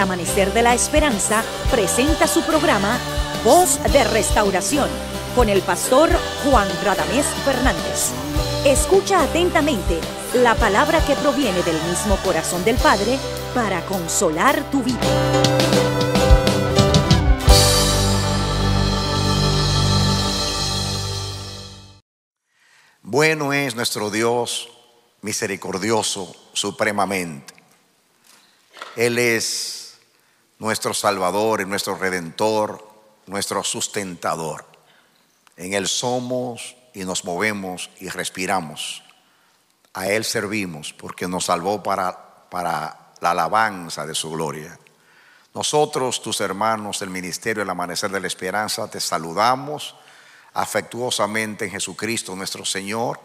Amanecer de la Esperanza presenta su programa Voz de Restauración con el pastor Juan Radamés Fernández. Escucha atentamente la palabra que proviene del mismo corazón del Padre para consolar tu vida. Bueno es nuestro Dios, misericordioso supremamente. Él es nuestro Salvador y nuestro Redentor, nuestro sustentador. En Él somos y nos movemos y respiramos. A Él servimos porque nos salvó para, para la alabanza de su gloria. Nosotros, tus hermanos del Ministerio del Amanecer de la Esperanza, te saludamos afectuosamente en Jesucristo nuestro Señor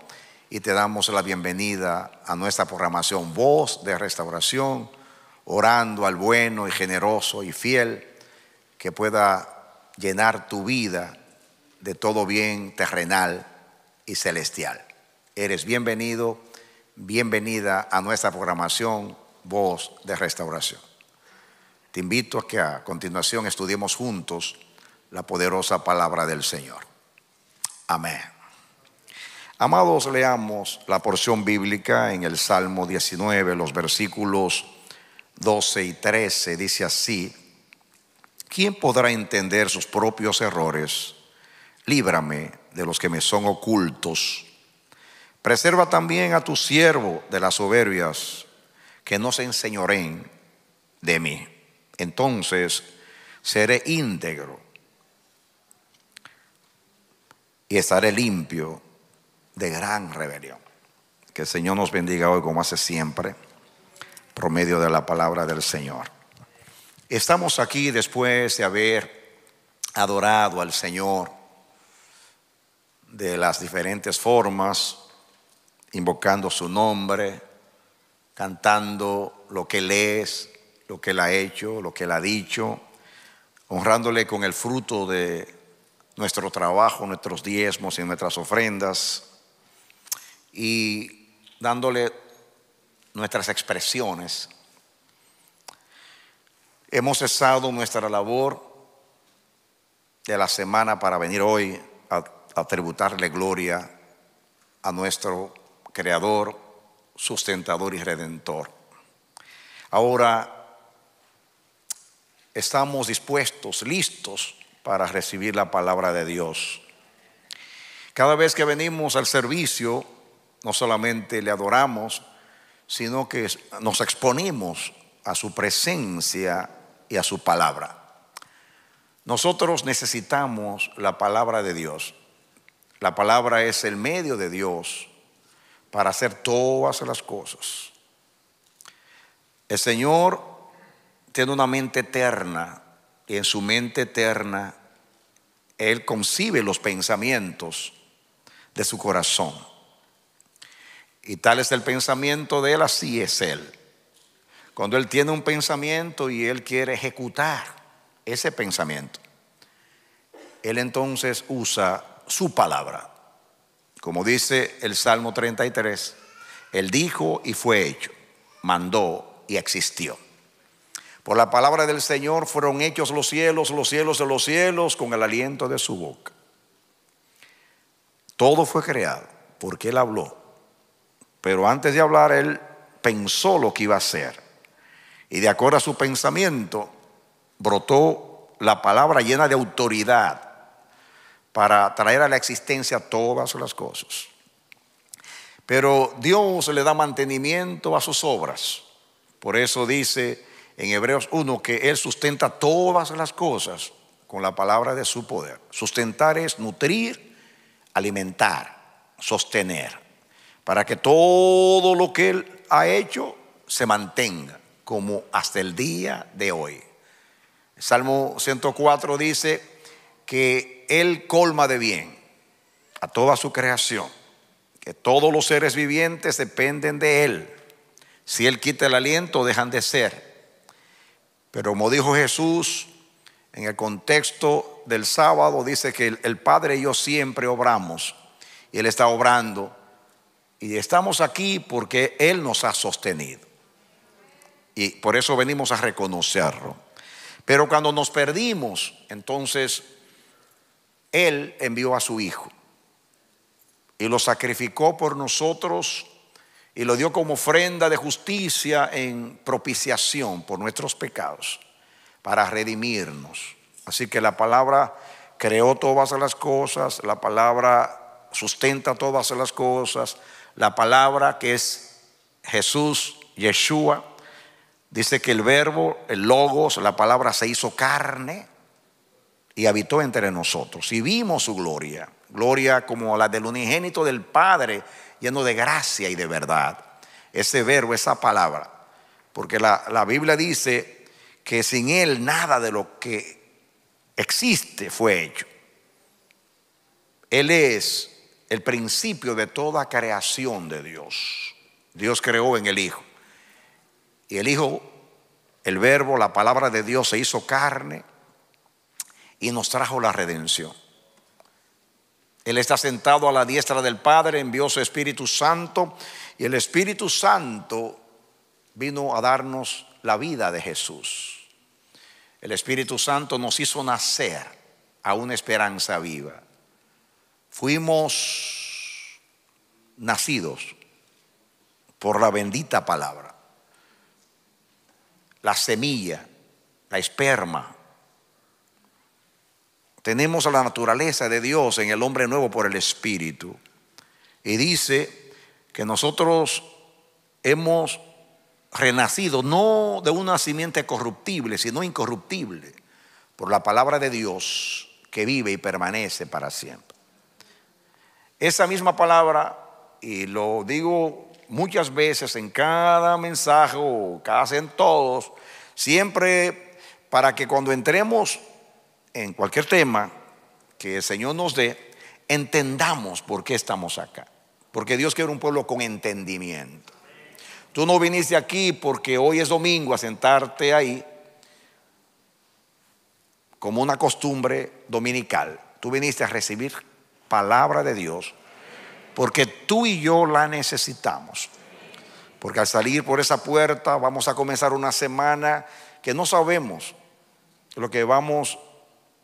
y te damos la bienvenida a nuestra programación Voz de Restauración orando al bueno y generoso y fiel que pueda llenar tu vida de todo bien terrenal y celestial. Eres bienvenido, bienvenida a nuestra programación Voz de Restauración. Te invito a que a continuación estudiemos juntos la poderosa palabra del Señor. Amén. Amados, leamos la porción bíblica en el Salmo 19, los versículos 12 y 13 dice así, ¿quién podrá entender sus propios errores? Líbrame de los que me son ocultos. Preserva también a tu siervo de las soberbias, que no se enseñoren de mí. Entonces seré íntegro y estaré limpio de gran rebelión. Que el Señor nos bendiga hoy como hace siempre promedio de la palabra del Señor. Estamos aquí después de haber adorado al Señor de las diferentes formas, invocando su nombre, cantando lo que Él es, lo que Él ha hecho, lo que Él ha dicho, honrándole con el fruto de nuestro trabajo, nuestros diezmos y nuestras ofrendas, y dándole nuestras expresiones. Hemos cesado nuestra labor de la semana para venir hoy a, tributarle gloria a nuestro Creador, sustentador y redentor. Ahora estamos dispuestos, listos para recibir la palabra de Dios. Cada vez que venimos al servicio, no solamente le adoramos, sino que nos exponemos a su presencia y a su palabra. Nosotros necesitamos la palabra de Dios. La palabra es el medio de Dios para hacer todas las cosas. El Señor tiene una mente eterna y en su mente eterna Él concibe los pensamientos de su corazón. Y tal es el pensamiento de él, así es él. Cuando él tiene un pensamiento y él quiere ejecutar ese pensamiento, él entonces usa su palabra. Como dice el Salmo 33, él dijo y fue hecho, mandó y existió. Por la palabra del Señor fueron hechos los cielos, los cielos de los cielos, con el aliento de su boca. Todo fue creado porque Él habló pero antes de hablar, él pensó lo que iba a hacer. Y de acuerdo a su pensamiento, brotó la palabra llena de autoridad para traer a la existencia todas las cosas. Pero Dios le da mantenimiento a sus obras. Por eso dice en Hebreos 1 que Él sustenta todas las cosas con la palabra de su poder. Sustentar es nutrir, alimentar, sostener para que todo lo que Él ha hecho se mantenga como hasta el día de hoy. Salmo 104 dice que Él colma de bien a toda su creación, que todos los seres vivientes dependen de Él. Si Él quita el aliento, dejan de ser. Pero como dijo Jesús, en el contexto del sábado, dice que el Padre y yo siempre obramos, y Él está obrando y estamos aquí porque Él nos ha sostenido. Y por eso venimos a reconocerlo. Pero cuando nos perdimos, entonces Él envió a su Hijo y lo sacrificó por nosotros y lo dio como ofrenda de justicia en propiciación por nuestros pecados, para redimirnos. Así que la palabra creó todas las cosas, la palabra sustenta todas las cosas, la palabra que es Jesús, Yeshua. Dice que el verbo, el logos, la palabra se hizo carne y habitó entre nosotros. Y vimos su gloria, gloria como la del unigénito del Padre, lleno de gracia y de verdad. Ese verbo, esa palabra. Porque la, la Biblia dice que sin Él nada de lo que existe fue hecho. Él es el principio de toda creación de Dios. Dios creó en el Hijo. Y el Hijo, el Verbo, la palabra de Dios se hizo carne y nos trajo la redención. Él está sentado a la diestra del Padre, envió su Espíritu Santo y el Espíritu Santo vino a darnos la vida de Jesús. El Espíritu Santo nos hizo nacer a una esperanza viva fuimos nacidos por la bendita palabra. La semilla, la esperma. Tenemos a la naturaleza de Dios en el hombre nuevo por el Espíritu. Y dice que nosotros hemos renacido no de una simiente corruptible, sino incorruptible, por la palabra de Dios que vive y permanece para siempre. Esa misma palabra, y lo digo muchas veces en cada mensaje o casi en todos, siempre para que cuando entremos en cualquier tema que el Señor nos dé, entendamos por qué estamos acá. Porque Dios quiere un pueblo con entendimiento. Tú no viniste aquí porque hoy es domingo a sentarte ahí como una costumbre dominical. Tú viniste a recibir palabra de Dios, porque tú y yo la necesitamos. Porque al salir por esa puerta vamos a comenzar una semana que no sabemos lo que vamos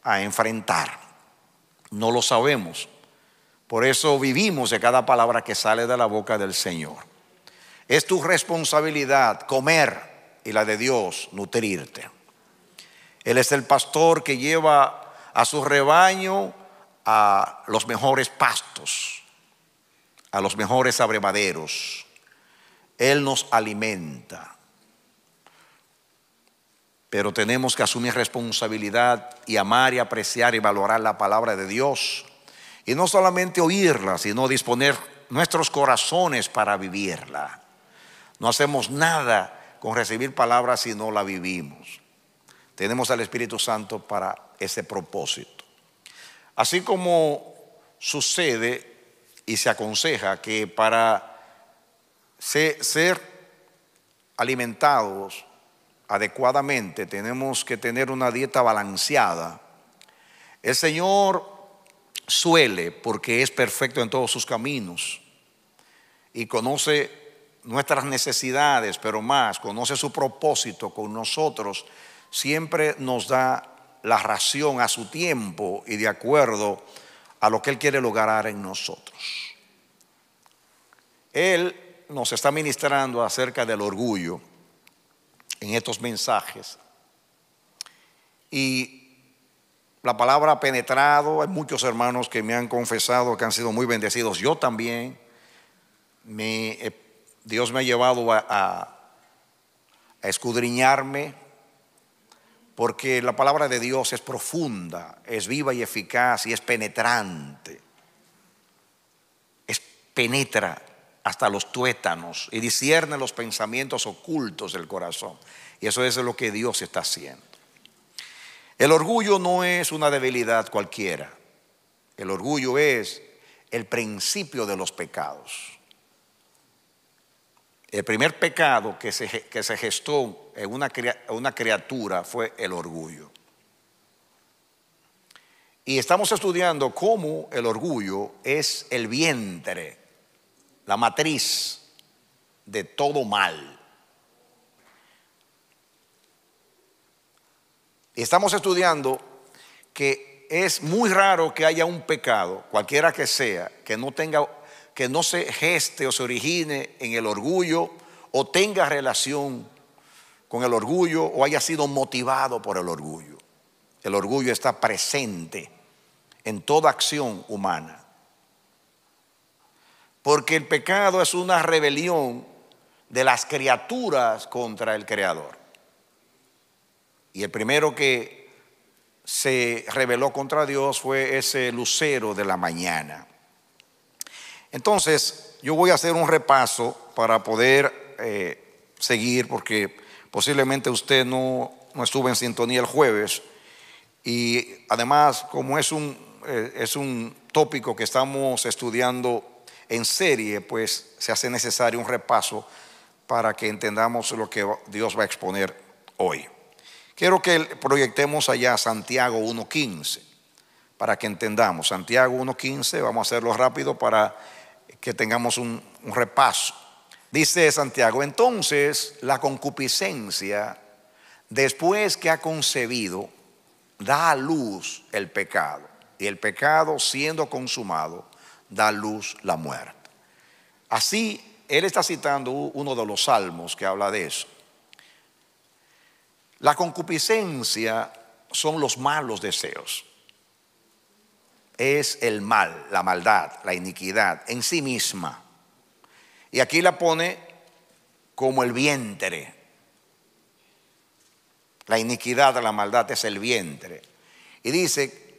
a enfrentar. No lo sabemos. Por eso vivimos de cada palabra que sale de la boca del Señor. Es tu responsabilidad comer y la de Dios nutrirte. Él es el pastor que lleva a su rebaño a los mejores pastos, a los mejores abrevaderos. Él nos alimenta. Pero tenemos que asumir responsabilidad y amar y apreciar y valorar la palabra de Dios. Y no solamente oírla, sino disponer nuestros corazones para vivirla. No hacemos nada con recibir palabras si no la vivimos. Tenemos al Espíritu Santo para ese propósito. Así como sucede y se aconseja que para ser alimentados adecuadamente tenemos que tener una dieta balanceada, el Señor suele, porque es perfecto en todos sus caminos y conoce nuestras necesidades, pero más, conoce su propósito con nosotros, siempre nos da la ración a su tiempo y de acuerdo a lo que Él quiere lograr en nosotros. Él nos está ministrando acerca del orgullo en estos mensajes. Y la palabra ha penetrado, hay muchos hermanos que me han confesado que han sido muy bendecidos. Yo también, Dios me ha llevado a, a escudriñarme, porque la palabra de Dios es profunda, es viva y eficaz y es penetrante. Es penetra hasta los tuétanos y discierne los pensamientos ocultos del corazón. Y eso es lo que Dios está haciendo. El orgullo no es una debilidad cualquiera. El orgullo es el principio de los pecados. El primer pecado que se, gestó en una, una criatura fue el orgullo. Y estamos estudiando cómo el orgullo es el vientre, la matriz de todo mal. Y Estamos estudiando que es muy raro que haya un pecado, cualquiera que sea, que no tenga que no se geste o se origine en el orgullo o tenga relación con el orgullo o haya sido motivado por el orgullo. El orgullo está presente en toda acción humana. Porque el pecado es una rebelión de las criaturas contra el Creador. Y el primero que se rebeló contra Dios fue ese lucero de la mañana. Entonces, yo voy a hacer un repaso para poder eh, seguir, porque posiblemente usted no, estuvo en sintonía el jueves. Y además, como es un, eh, es un tópico que estamos estudiando en serie, pues se hace necesario un repaso para que entendamos lo que Dios va a exponer hoy. Quiero que proyectemos allá Santiago 1.15, para que entendamos. Santiago 1.15, vamos a hacerlo rápido para que tengamos un, repaso. Dice Santiago, entonces la concupiscencia, después que ha concebido, da a luz el pecado. Y el pecado, siendo consumado, da a luz la muerte. Así, él está citando uno de los salmos que habla de eso. La concupiscencia son los malos deseos es el mal, la maldad, la iniquidad en sí misma. Y aquí la pone como el vientre. La iniquidad, la maldad es el vientre. Y dice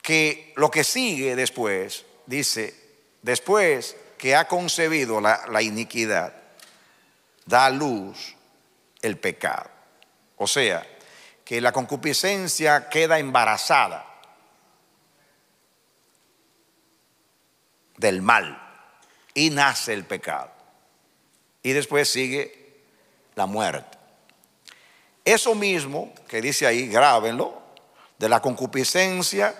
que lo que sigue después, dice, después que ha concebido la, la iniquidad, da a luz el pecado. O sea, que la concupiscencia queda embarazada del mal y nace el pecado. Y después sigue la muerte. Eso mismo que dice ahí, grábenlo, de la concupiscencia,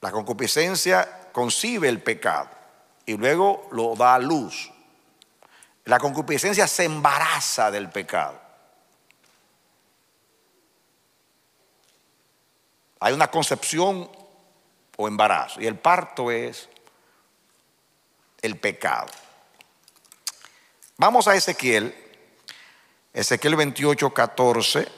la concupiscencia concibe el pecado y luego lo da a luz. La concupiscencia se embaraza del pecado. Hay una concepción o embarazo y el parto es el pecado. Vamos a Ezequiel, Ezequiel 28, 14.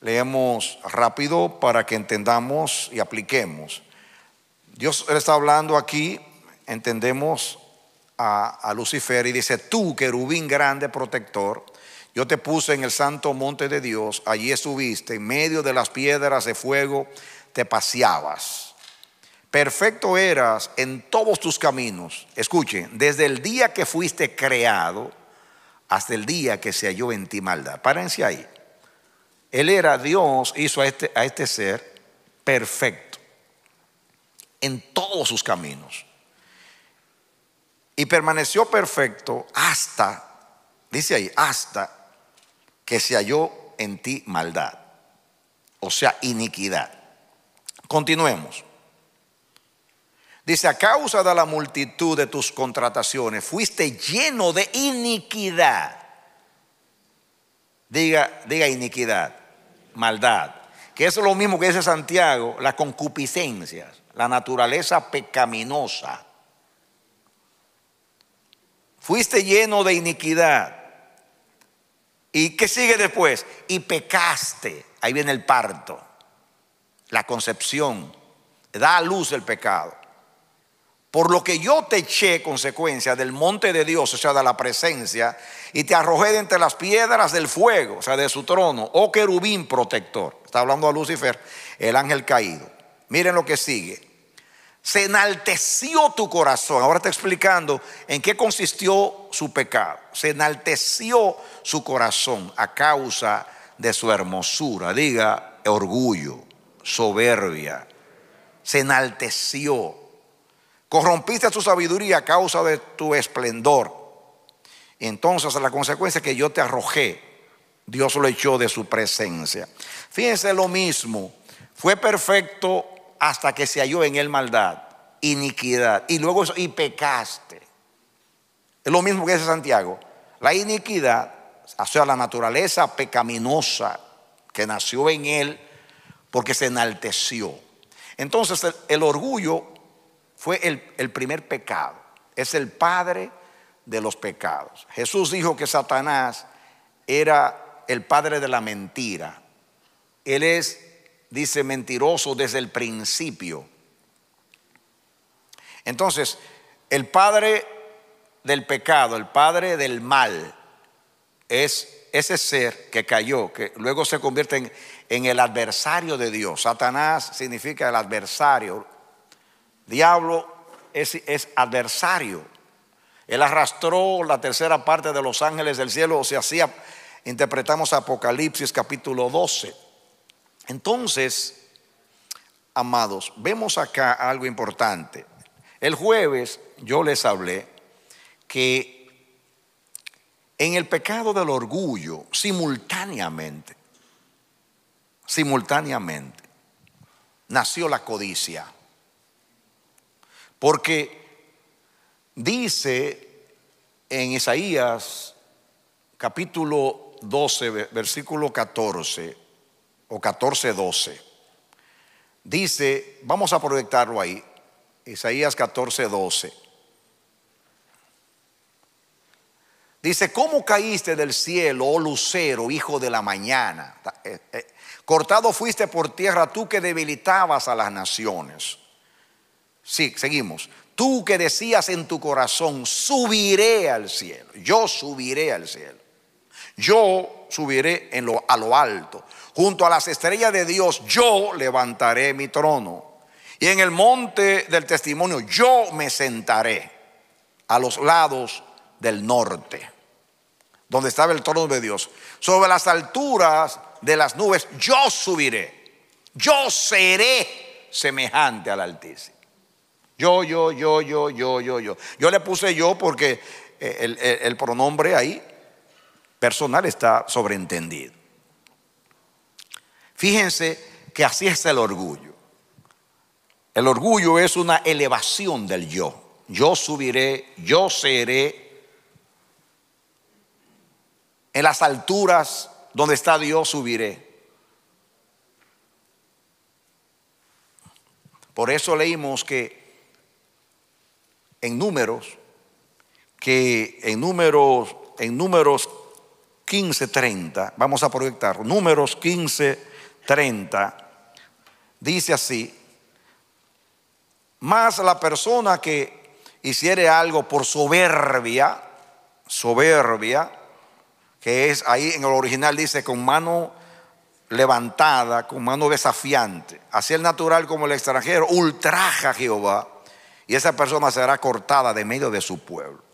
Leemos rápido para que entendamos y apliquemos. Dios está hablando aquí, entendemos a, a, Lucifer y dice, tú, querubín grande protector, yo te puse en el santo monte de Dios, allí estuviste, en medio de las piedras de fuego te paseabas. Perfecto eras en todos tus caminos. Escuchen desde el día que fuiste creado hasta el día que se halló en ti maldad. Párense ahí. Él era Dios, hizo este, a este ser perfecto en todos sus caminos. Y permaneció perfecto hasta, dice ahí, hasta que se halló en ti maldad, o sea, iniquidad. Continuemos. Dice, a causa de la multitud de tus contrataciones, fuiste lleno de iniquidad. Diga, diga iniquidad, maldad. Que eso es lo mismo que dice Santiago, las concupiscencias, la naturaleza pecaminosa. Fuiste lleno de iniquidad. ¿Y qué sigue después? Y pecaste. Ahí viene el parto, la concepción. Da a luz el pecado. Por lo que yo te eché consecuencia del monte de Dios, o sea, de la presencia, y te arrojé de entre las piedras del fuego, o sea, de su trono, oh querubín protector. Está hablando a Lucifer, el ángel caído. Miren lo que sigue. Se enalteció tu corazón. Ahora está explicando en qué consistió su pecado. Se enalteció su corazón a causa de su hermosura. Diga, orgullo, soberbia. Se enalteció Corrompiste tu sabiduría a causa de tu esplendor. Entonces la consecuencia que yo te arrojé. Dios lo echó de su presencia. Fíjense lo mismo. Fue perfecto hasta que se halló en él maldad, iniquidad. Y luego y pecaste. Es lo mismo que dice Santiago. La iniquidad, o sea, la naturaleza pecaminosa que nació en él porque se enalteció. Entonces el orgullo fue el, primer pecado. Es el padre de los pecados. Jesús dijo que Satanás era el padre de la mentira. Él es, dice, mentiroso desde el principio. Entonces, el padre del pecado, el padre del mal, es ese ser que cayó, que luego se convierte en, en el adversario de Dios. Satanás significa el adversario, diablo es, adversario. Él arrastró la tercera parte de los ángeles del cielo, o sea, interpretamos Apocalipsis capítulo 12. Entonces, amados, vemos acá algo importante. El jueves yo les hablé que en el pecado del orgullo, simultáneamente, simultáneamente, nació la codicia. Porque dice en Isaías capítulo 12, versículo 14 o 14, 12, dice, vamos a proyectarlo ahí, Isaías 14, 12. Dice, ¿cómo caíste del cielo, oh lucero, hijo de la mañana? Eh, eh, cortado fuiste por tierra tú que debilitabas a las naciones. Sí, seguimos. Tú que decías en tu corazón, subiré al cielo. Yo subiré al cielo. Yo subiré en lo, a lo alto. Junto a las estrellas de Dios, yo levantaré mi trono. Y en el monte del testimonio, yo me sentaré a los lados del norte, donde estaba el trono de Dios. Sobre las alturas de las nubes, yo subiré. Yo seré semejante al Altísimo. Yo, yo, yo, yo, yo, yo, yo. Yo le puse yo porque eh, el, pronombre ahí personal está sobreentendido. Fíjense que así es el orgullo. El orgullo es una elevación del yo. Yo subiré, yo seré. En las alturas donde está Dios subiré. Por eso leímos que en números, que en números, en números 15.30, vamos a proyectar, números 15.30, dice así, más la persona que hiciere algo por soberbia, soberbia, que es ahí en el original dice con mano levantada, con mano desafiante, así el natural como el extranjero, ultraja a Jehová y esa persona será cortada de medio de su pueblo.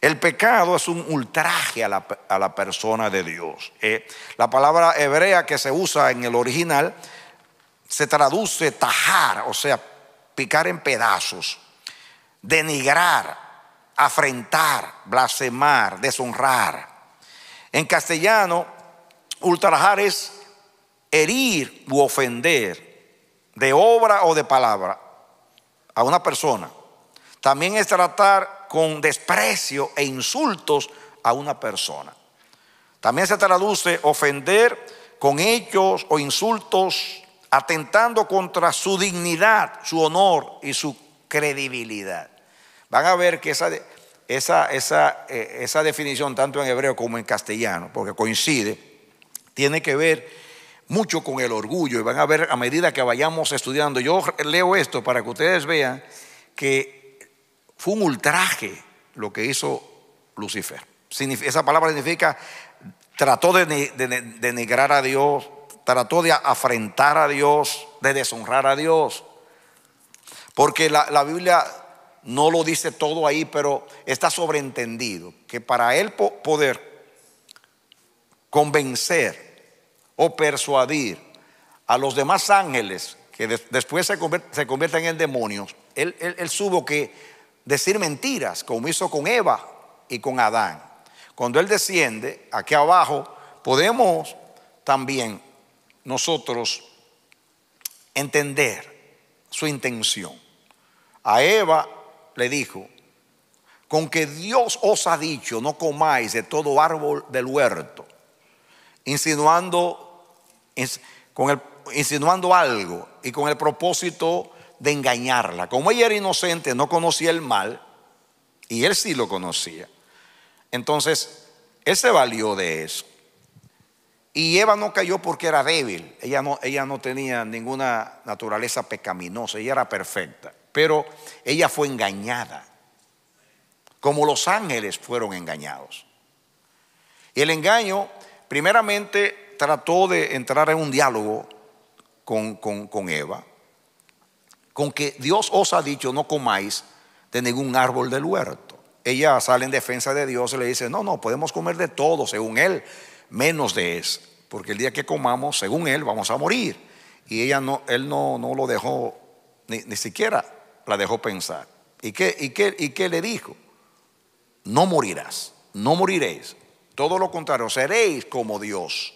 El pecado es un ultraje a la, persona de Dios. Eh. la palabra hebrea que se usa en el original se traduce tajar, o sea, picar en pedazos, denigrar, afrentar, blasfemar, deshonrar. En castellano, ultrajar es herir u ofender de obra o de palabra, a una persona. También es tratar con desprecio e insultos a una persona. También se traduce ofender con hechos o insultos atentando contra su dignidad, su honor y su credibilidad. Van a ver que esa, esa, eh, esa definición, tanto en hebreo como en castellano, porque coincide, tiene que ver mucho con el orgullo y van a ver a medida que vayamos estudiando. Yo leo esto para que ustedes vean que fue un ultraje lo que hizo Lucifer. Esa palabra significa trató de, denigrar a Dios, trató de afrentar a Dios, de deshonrar a Dios. Porque la, la Biblia no lo dice todo ahí, pero está sobreentendido que para él poder convencer o persuadir a los demás ángeles que después se, convierten en demonios, él, tuvo que decir mentiras, como hizo con Eva y con Adán. Cuando él desciende, aquí abajo, podemos también nosotros entender su intención. A Eva le dijo, con que Dios os ha dicho, no comáis de todo árbol del huerto, insinuando con el, insinuando algo y con el propósito de engañarla. Como ella era inocente, no conocía el mal, y él sí lo conocía. Entonces, él se valió de eso. Y Eva no cayó porque era débil, ella no, ella no tenía ninguna naturaleza pecaminosa, ella era perfecta, pero ella fue engañada, como los ángeles fueron engañados. Y el engaño, primeramente, trató de entrar en un diálogo con, Eva, con que Dios os ha dicho no comáis de ningún árbol del huerto. Ella sale en defensa de Dios y le dice, no, no, podemos comer de todo, según Él, menos de eso porque el día que comamos, según Él, vamos a morir. Y ella no, Él no, lo dejó, ni, siquiera la dejó pensar. ¿Y qué, y, ¿Y qué le dijo? No morirás, no moriréis. Todo lo contrario, seréis como Dios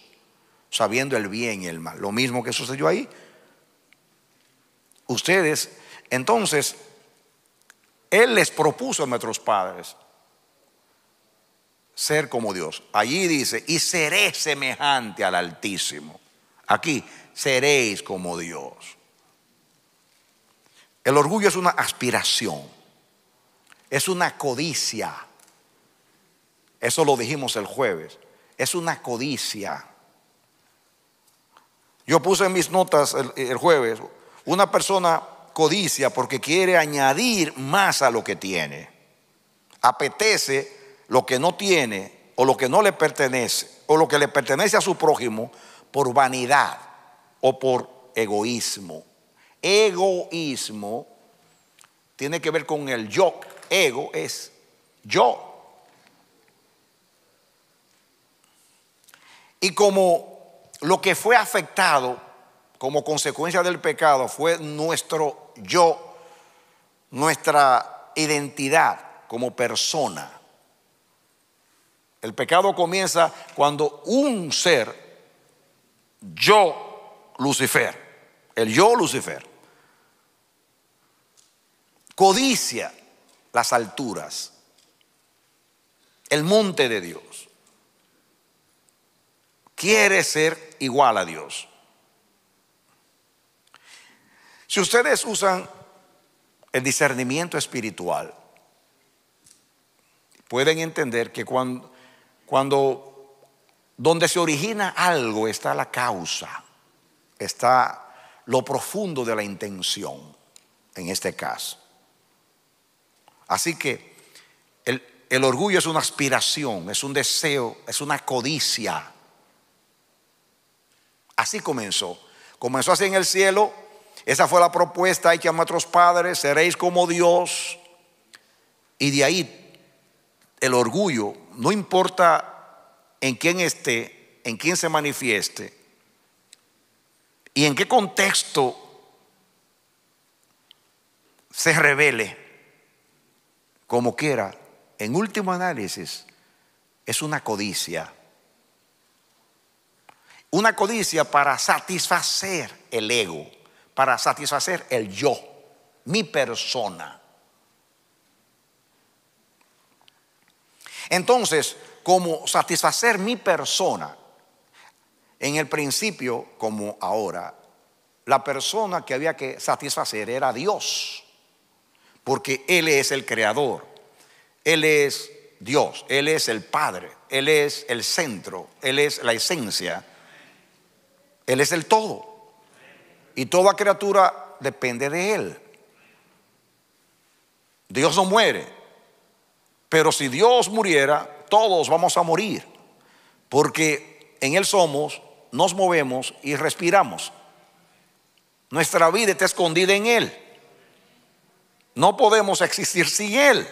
sabiendo el bien y el mal. Lo mismo que sucedió ahí. Ustedes, entonces, Él les propuso a nuestros padres ser como Dios. Allí dice, y seré semejante al Altísimo. Aquí, seréis como Dios. El orgullo es una aspiración, es una codicia. Eso lo dijimos el jueves. Es una codicia. Yo puse en mis notas el, jueves, una persona codicia porque quiere añadir más a lo que tiene. Apetece lo que no tiene o lo que no le pertenece o lo que le pertenece a su prójimo por vanidad o por egoísmo. Egoísmo tiene que ver con el yo. Ego es yo. Y como lo que fue afectado como consecuencia del pecado fue nuestro yo, nuestra identidad como persona. El pecado comienza cuando un ser, yo, Lucifer, el yo, Lucifer, codicia las alturas, el monte de Dios quiere ser igual a Dios. Si ustedes usan el discernimiento espiritual, pueden entender que cuando, cuando donde se origina algo está la causa, está lo profundo de la intención, en este caso. Así que el, el orgullo es una aspiración, es un deseo, es una codicia Así comenzó. Comenzó así en el cielo. Esa fue la propuesta hecha a otros padres. Seréis como Dios. Y de ahí el orgullo, no importa en quién esté, en quién se manifieste y en qué contexto se revele, como quiera, en último análisis, es una codicia una codicia para satisfacer el ego, para satisfacer el yo, mi persona. Entonces, como satisfacer mi persona, en el principio, como ahora, la persona que había que satisfacer era Dios, porque Él es el creador, Él es Dios, Él es el Padre, Él es el centro, Él es la esencia él es el todo. Y toda criatura depende de Él. Dios no muere. Pero si Dios muriera, todos vamos a morir. Porque en Él somos, nos movemos y respiramos. Nuestra vida está escondida en Él. No podemos existir sin Él.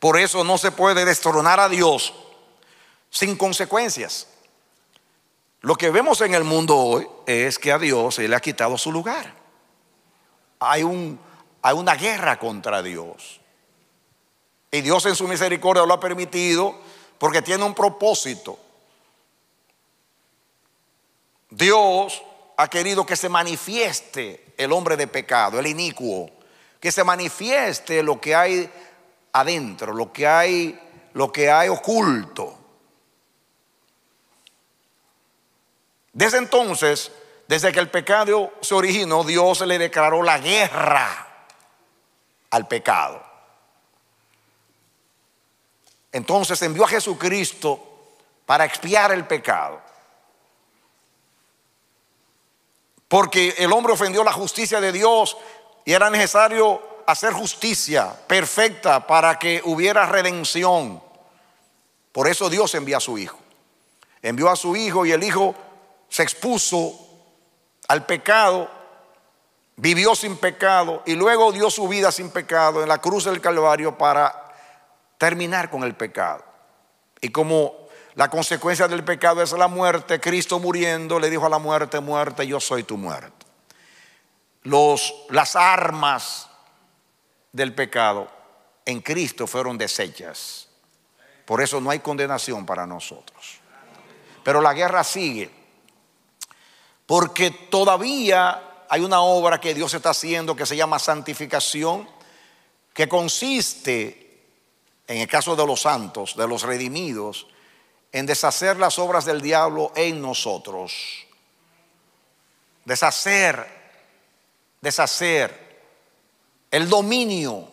Por eso no se puede destronar a Dios sin consecuencias. Lo que vemos en el mundo hoy es que a Dios Él ha quitado su lugar. Hay, hay una guerra contra Dios. Y Dios en su misericordia lo ha permitido porque tiene un propósito. Dios ha querido que se manifieste el hombre de pecado, el inicuo, que se manifieste lo que hay adentro, lo que hay, lo que hay oculto. Desde entonces, desde que el pecado se originó, Dios le declaró la guerra al pecado. Entonces envió a Jesucristo para expiar el pecado. Porque el hombre ofendió la justicia de Dios y era necesario hacer justicia perfecta para que hubiera redención. Por eso Dios envía a su Hijo. Envió a su Hijo y el Hijo se expuso al pecado, vivió sin pecado y luego dio su vida sin pecado en la cruz del Calvario para terminar con el pecado. Y como la consecuencia del pecado es la muerte, Cristo muriendo le dijo a la muerte, muerte, yo soy tu muerte. las armas del pecado en Cristo fueron desechas. Por eso no hay condenación para nosotros. Pero la guerra sigue porque todavía hay una obra que Dios está haciendo que se llama santificación, que consiste, en el caso de los santos, de los redimidos, en deshacer las obras del diablo en nosotros. Deshacer, deshacer el dominio,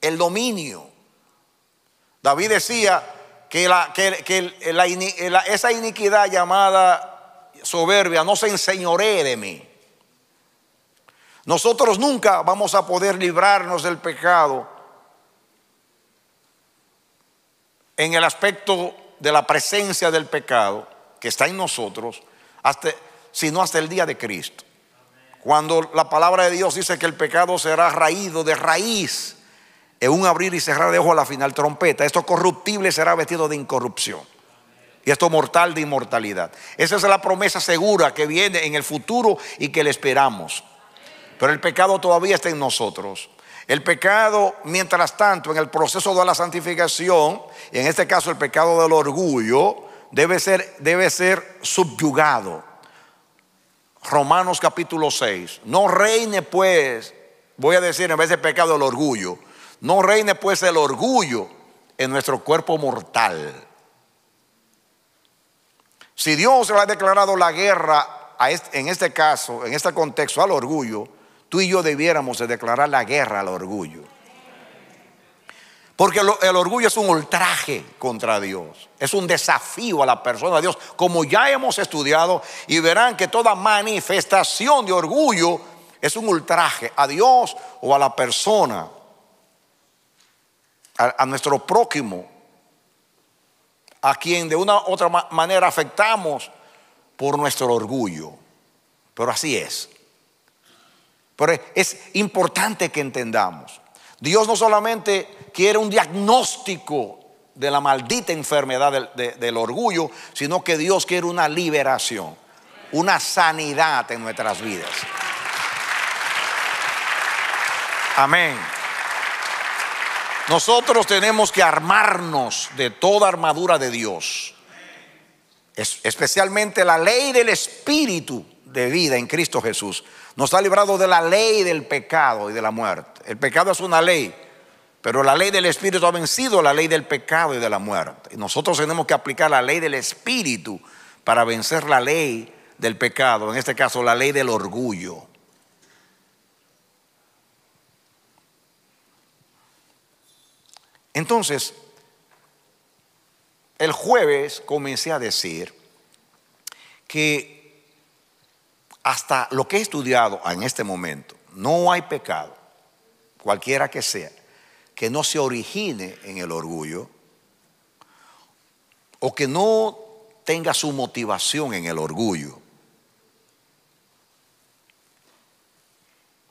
el dominio. David decía que, la, que, la, esa iniquidad llamada soberbia, no se enseñoree de mí. Nosotros nunca vamos a poder librarnos del pecado en el aspecto de la presencia del pecado que está en nosotros, hasta, sino hasta el día de Cristo. Cuando la palabra de Dios dice que el pecado será raído de raíz en un abrir y cerrar de ojos a la final trompeta, esto corruptible será vestido de incorrupción. Y esto mortal de inmortalidad. Esa es la promesa segura que viene en el futuro y que le esperamos. Pero el pecado todavía está en nosotros. El pecado, mientras tanto, en el proceso de la santificación, en este caso el pecado del orgullo, debe ser, debe ser subyugado. Romanos capítulo 6. No reine pues, voy a decir en vez de pecado el orgullo, no reine pues el orgullo en nuestro cuerpo mortal si Dios le ha declarado la guerra, en este caso, en este contexto, al orgullo, tú y yo debiéramos de declarar la guerra al orgullo. Porque el, orgullo es un ultraje contra Dios, es un desafío a la persona de Dios, como ya hemos estudiado y verán que toda manifestación de orgullo es un ultraje a Dios o a la persona, a, a nuestro prójimo, a quien de una u otra manera afectamos por nuestro orgullo. Pero así es. Pero es importante que entendamos. Dios no solamente quiere un diagnóstico de la maldita enfermedad del, del orgullo, sino que Dios quiere una liberación, una sanidad en nuestras vidas. Amén. Nosotros tenemos que armarnos de toda armadura de Dios, especialmente la ley del Espíritu de vida en Cristo Jesús. Nos ha librado de la ley del pecado y de la muerte. El pecado es una ley, pero la ley del Espíritu ha vencido la ley del pecado y de la muerte. Y nosotros tenemos que aplicar la ley del Espíritu para vencer la ley del pecado, en este caso la ley del orgullo. Entonces, el jueves comencé a decir que hasta lo que he estudiado en este momento, no hay pecado, cualquiera que sea, que no se origine en el orgullo o que no tenga su motivación en el orgullo.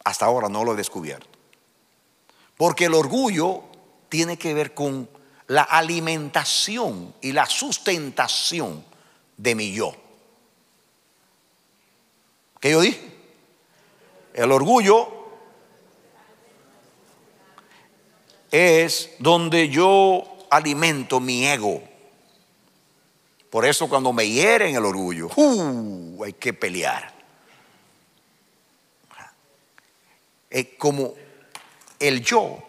Hasta ahora no lo he descubierto. Porque el orgullo tiene que ver con la alimentación y la sustentación de mi yo. ¿Qué yo dije? El orgullo es donde yo alimento mi ego. Por eso cuando me hieren el orgullo, ¡uh! hay que pelear. Es como el yo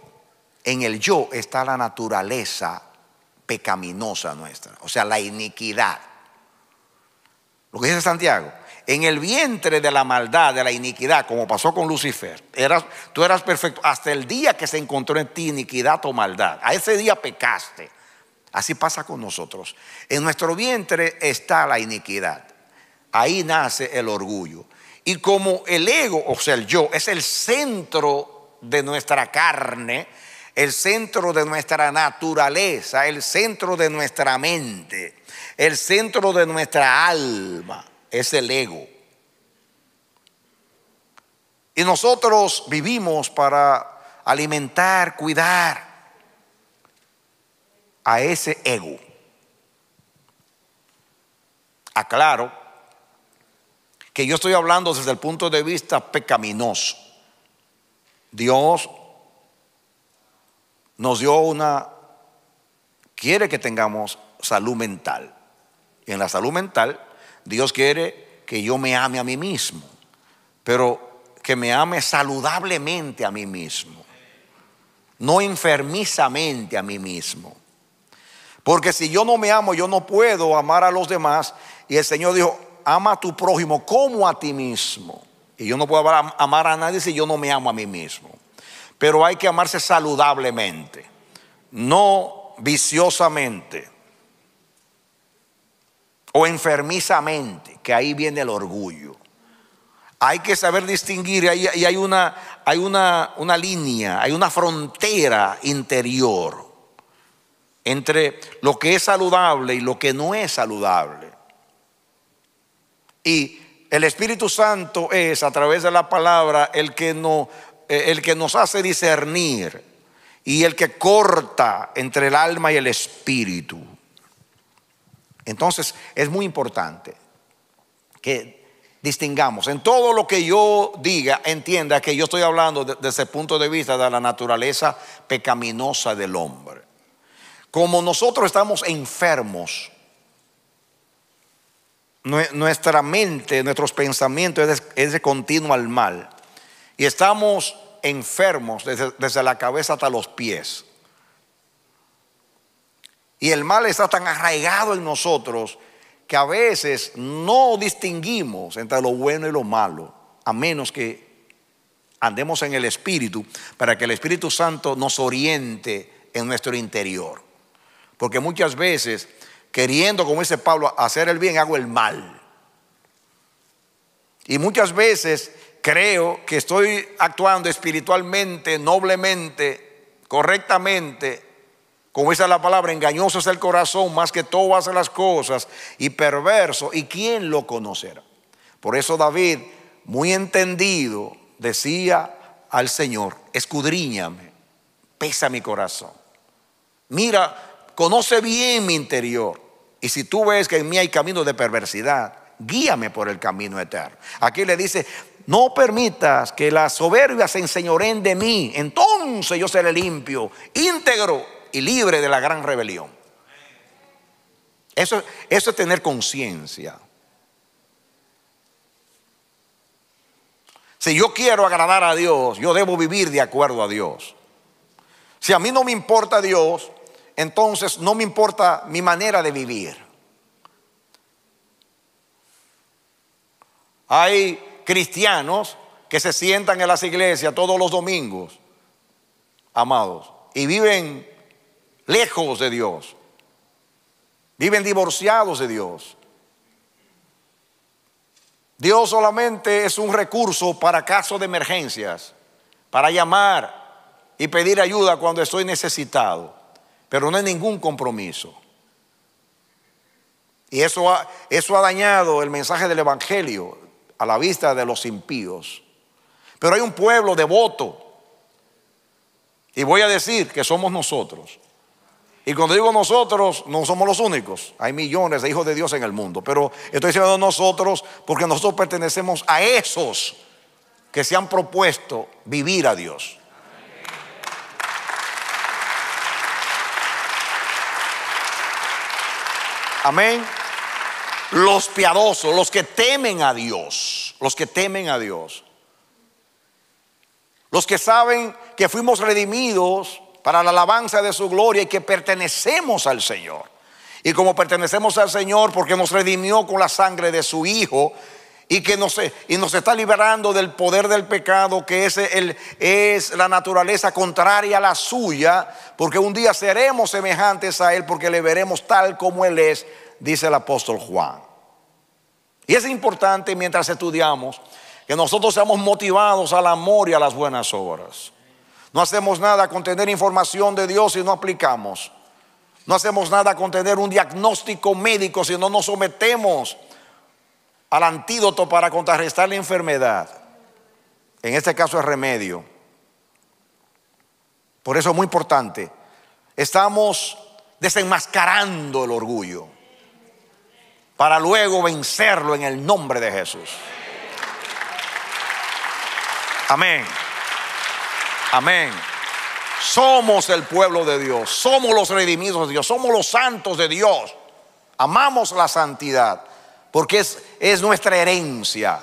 en el yo está la naturaleza pecaminosa nuestra, o sea, la iniquidad. Lo que dice Santiago, en el vientre de la maldad, de la iniquidad, como pasó con Lucifer, eras, tú eras perfecto hasta el día que se encontró en ti iniquidad o maldad. A ese día pecaste. Así pasa con nosotros. En nuestro vientre está la iniquidad. Ahí nace el orgullo. Y como el ego, o sea, el yo, es el centro de nuestra carne, el centro de nuestra naturaleza, el centro de nuestra mente, el centro de nuestra alma, es el ego. Y nosotros vivimos para alimentar, cuidar a ese ego. Aclaro que yo estoy hablando desde el punto de vista pecaminoso. Dios nos dio una, quiere que tengamos salud mental. Y en la salud mental, Dios quiere que yo me ame a mí mismo, pero que me ame saludablemente a mí mismo, no enfermizamente a mí mismo. Porque si yo no me amo, yo no puedo amar a los demás. Y el Señor dijo, ama a tu prójimo como a ti mismo. Y yo no puedo amar a nadie si yo no me amo a mí mismo pero hay que amarse saludablemente, no viciosamente o enfermizamente, que ahí viene el orgullo. Hay que saber distinguir y hay, una, hay una, una línea, hay una frontera interior entre lo que es saludable y lo que no es saludable. Y el Espíritu Santo es, a través de la palabra, el que nos eh, el que nos hace discernir y el que corta entre el alma y el espíritu. Entonces es muy importante que distingamos en todo lo que yo diga, entienda que yo estoy hablando desde el punto de vista de la naturaleza pecaminosa del hombre. Como nosotros estamos enfermos, nuestra mente, nuestros pensamientos es, es de continuo al mal. Y estamos enfermos desde, la cabeza hasta los pies. Y el mal está tan arraigado en nosotros que a veces no distinguimos entre lo bueno y lo malo, a menos que andemos en el Espíritu para que el Espíritu Santo nos oriente en nuestro interior. Porque muchas veces, queriendo, como dice Pablo, hacer el bien, hago el mal. Y muchas veces creo que estoy actuando espiritualmente, noblemente, correctamente, como dice la palabra, engañoso es el corazón más que todas las cosas y perverso, ¿y quién lo conocerá? Por eso David, muy entendido, decía al Señor, escudriñame, pesa mi corazón. Mira, conoce bien mi interior. Y si tú ves que en mí hay camino de perversidad, guíame por el camino eterno. Aquí le dice, no permitas que las soberbias se enseñoren de mí, entonces yo seré limpio, íntegro y libre de la gran rebelión. Eso, eso es tener conciencia. Si yo quiero agradar a Dios, yo debo vivir de acuerdo a Dios. Si a mí no me importa Dios, entonces no me importa mi manera de vivir. Hay cristianos que se sientan en las iglesias todos los domingos, amados, y viven lejos de Dios, viven divorciados de Dios. Dios solamente es un recurso para casos de emergencias, para llamar y pedir ayuda cuando estoy necesitado, pero no hay ningún compromiso. Y eso ha, eso ha dañado el mensaje del Evangelio, a la vista de los impíos. Pero hay un pueblo devoto. Y voy a decir que somos nosotros. Y cuando digo nosotros, no somos los únicos. Hay millones de hijos de Dios en el mundo. Pero estoy diciendo nosotros porque nosotros pertenecemos a esos que se han propuesto vivir a Dios. Amén. Los piadosos, los que temen a Dios, los que temen a Dios. Los que saben que fuimos redimidos para la alabanza de su gloria y que pertenecemos al Señor. Y como pertenecemos al Señor porque nos redimió con la sangre de su Hijo y que nos, y nos está liberando del poder del pecado que es la naturaleza contraria a la suya, porque un día seremos semejantes a Él porque le veremos tal como Él es, dice el apóstol Juan. Y es importante mientras estudiamos que nosotros seamos motivados al amor y a las buenas obras. No hacemos nada con tener información de Dios si no aplicamos. No hacemos nada con tener un diagnóstico médico si no nos sometemos al antídoto para contrarrestar la enfermedad. En este caso es remedio. Por eso es muy importante. Estamos desenmascarando el orgullo para luego vencerlo en el nombre de Jesús. Amén. Amén. Somos el pueblo de Dios, somos los redimidos de Dios, somos los santos de Dios. Amamos la santidad porque es, nuestra herencia,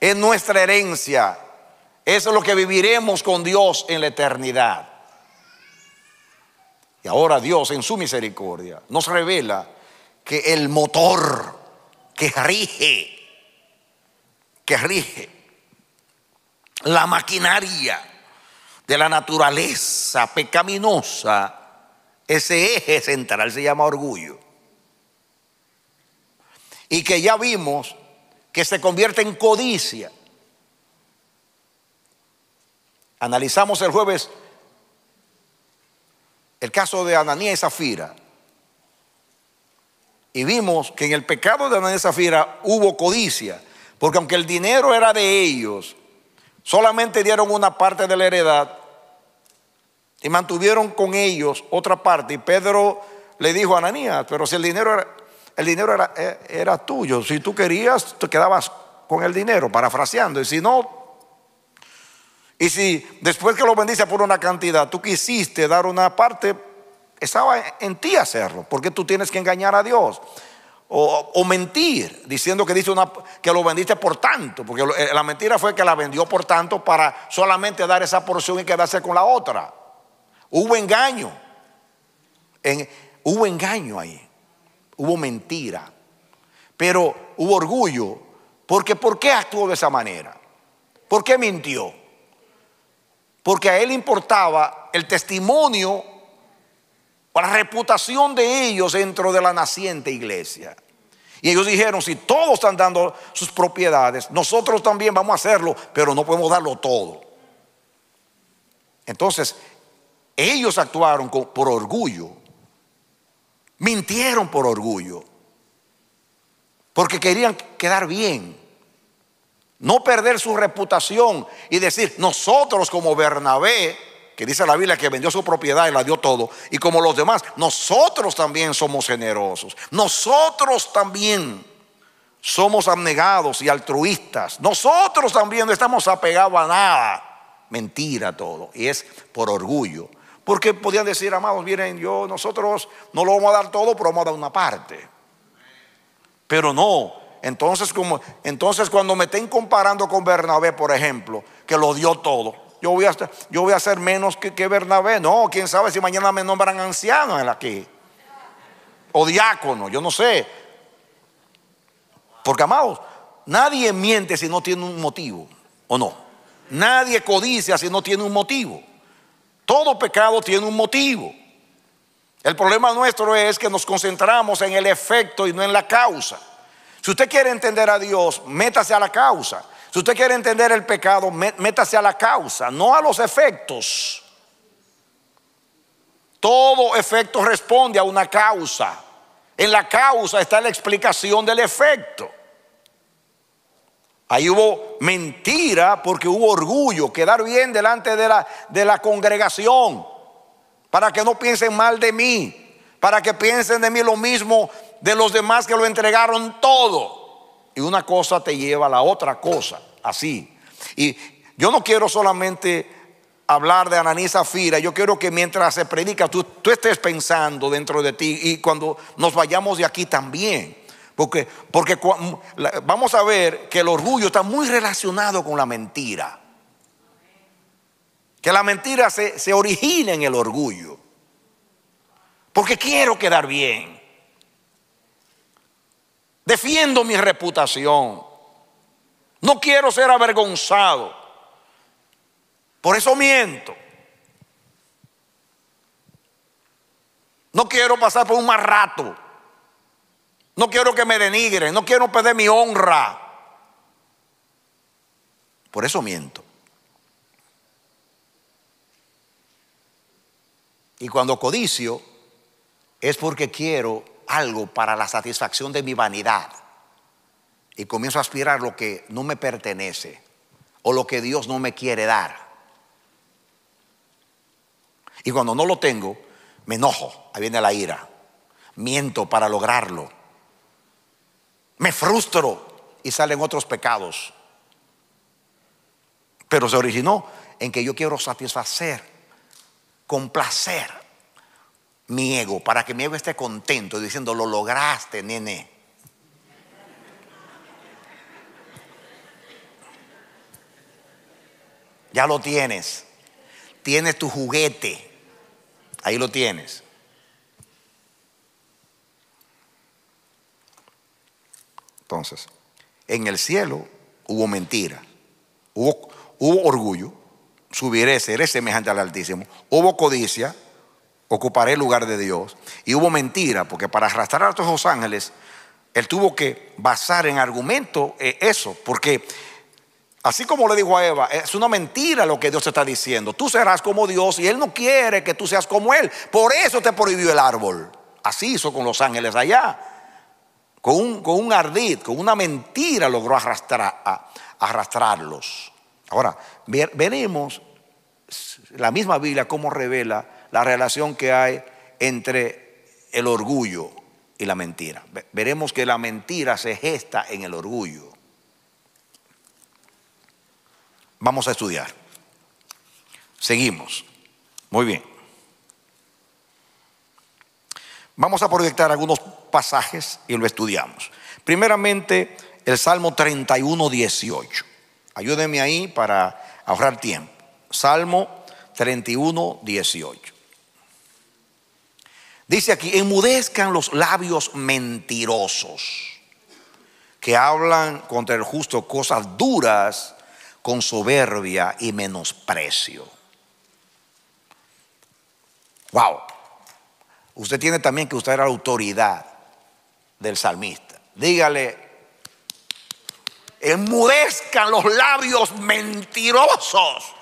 es nuestra herencia, es lo que viviremos con Dios en la eternidad. Y ahora Dios en su misericordia nos revela que el motor que rige, que rige la maquinaria de la naturaleza pecaminosa, ese eje central se llama orgullo. Y que ya vimos que se convierte en codicia. Analizamos el jueves el caso de Ananía y Zafira. Y vimos que en el pecado de Ananías y Zafira hubo codicia, porque aunque el dinero era de ellos, solamente dieron una parte de la heredad y mantuvieron con ellos otra parte. Y Pedro le dijo a Ananías, pero si el dinero era, el dinero era, eh, era tuyo, si tú querías, te quedabas con el dinero, parafraseando, y si no, y si después que lo bendice por una cantidad, tú quisiste dar una parte, estaba en ti hacerlo. porque tú tienes que engañar a Dios? O, mentir, diciendo que, dice que lo vendiste por tanto, porque eh, la mentira fue que la vendió por tanto para solamente dar esa porción y quedarse con la otra. Hubo engaño. En, hubo engaño ahí. Hubo mentira. Pero hubo orgullo. Porque ¿por qué actuó de esa manera? ¿Por qué mintió? Porque a él importaba el testimonio la reputación de ellos dentro de la naciente iglesia. Y ellos dijeron, si todos están dando sus propiedades, nosotros también vamos a hacerlo, pero no podemos darlo todo. Entonces, ellos actuaron por orgullo, mintieron por orgullo, porque querían quedar bien, no perder su reputación y decir, nosotros como Bernabé que dice la Biblia que vendió su propiedad y la dio todo, y como los demás, nosotros también somos generosos, nosotros también somos abnegados y altruistas, nosotros también no estamos apegados a nada, mentira todo, y es por orgullo, porque podían decir, amados, miren, yo, nosotros no lo vamos a dar todo, pero vamos a dar una parte, pero no, entonces, como, entonces cuando me estén comparando con Bernabé, por ejemplo, que lo dio todo, yo voy a, yo ser menos que, Bernabé. No, quién sabe si mañana me nombran anciano en que O diácono, yo no sé. Porque amados, nadie miente si no tiene un motivo, ¿o no? Nadie codicia si no tiene un motivo. Todo pecado tiene un motivo. El problema nuestro es que nos concentramos en el efecto y no en la causa. Si usted quiere entender a Dios, métase a la causa. Si usted quiere entender el pecado, métase a la causa, no a los efectos. Todo efecto responde a una causa. En la causa está la explicación del efecto. Ahí hubo mentira porque hubo orgullo, quedar bien delante de la, de la congregación, para que no piensen mal de mí, para que piensen de mí lo mismo de los demás que lo entregaron todo. Y una cosa te lleva a la otra cosa, así. Y yo no quiero solamente hablar de Ananisa Fira. yo quiero que mientras se predica tú, estés pensando dentro de ti y cuando nos vayamos de aquí también. Porque, porque vamos a ver que el orgullo está muy relacionado con la mentira. Que la mentira se, origina en el orgullo Porque quiero quedar bien. Defiendo mi reputación. No quiero ser avergonzado. Por eso miento. No quiero pasar por un mal rato. No quiero que me denigren. No quiero perder mi honra. Por eso miento. Y cuando codicio es porque quiero algo para la satisfacción de mi vanidad y comienzo a aspirar lo que no me pertenece o lo que Dios no me quiere dar. Y cuando no lo tengo, me enojo, ahí viene la ira, miento para lograrlo, me frustro y salen otros pecados. Pero se originó en que yo quiero satisfacer, complacer mi ego, para que mi ego esté contento, diciendo, lo lograste, nene. Ya lo tienes. Tienes tu juguete. Ahí lo tienes. Entonces, en el cielo hubo mentira, hubo, hubo orgullo, subiré, seré semejante al Altísimo, hubo codicia, ocuparé el lugar de Dios. Y hubo mentira, porque para arrastrar a todos los ángeles, él tuvo que basar en argumento eh, eso, porque así como le dijo a Eva, es una mentira lo que Dios está diciendo. Tú serás como Dios y Él no quiere que tú seas como Él. Por eso te prohibió el árbol. Así hizo con los ángeles allá. Con un, con un ardid, con una mentira logró arrastrar, arrastrarlos. Ahora, veremos la misma Biblia cómo revela la relación que hay entre el orgullo y la mentira. Veremos que la mentira se gesta en el orgullo. Vamos a estudiar. Seguimos. Muy bien. Vamos a proyectar algunos pasajes y lo estudiamos. Primeramente, el Salmo 31, 18. Ayúdenme ahí para ahorrar tiempo. Salmo 31, 18. Dice aquí, enmudezcan los labios mentirosos que hablan contra el justo cosas duras con soberbia y menosprecio. Wow. Usted tiene también que usted la autoridad del salmista. Dígale, enmudezcan los labios mentirosos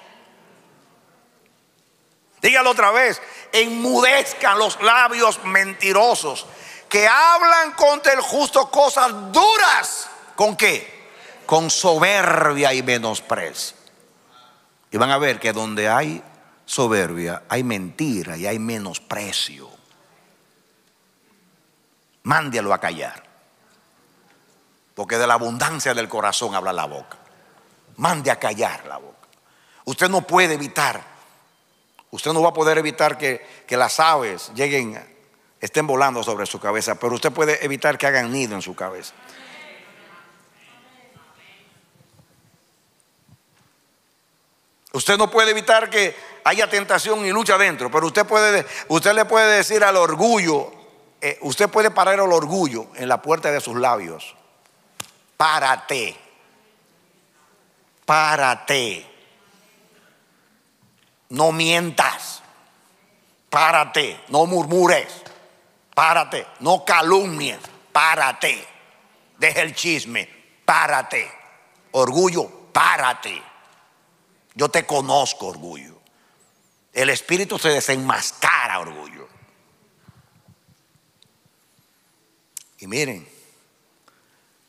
Dígalo otra vez, enmudezcan los labios mentirosos que hablan contra el justo cosas duras. ¿Con qué? Con soberbia y menosprecio. Y van a ver que donde hay soberbia, hay mentira y hay menosprecio. Mándialo a callar. Porque de la abundancia del corazón habla la boca. Mande a callar la boca. Usted no puede evitar Usted no va a poder evitar que, las aves lleguen, estén volando sobre su cabeza, pero usted puede evitar que hagan nido en su cabeza. Usted no puede evitar que haya tentación y lucha dentro, pero usted, puede, usted le puede decir al orgullo, eh, usted puede parar el orgullo en la puerta de sus labios. Párate. Párate. No mientas. Párate. No murmures. Párate. No calumnies. Párate. Deja el chisme. Párate. Orgullo. Párate. Yo te conozco, orgullo. El espíritu se desenmascara, orgullo. Y miren,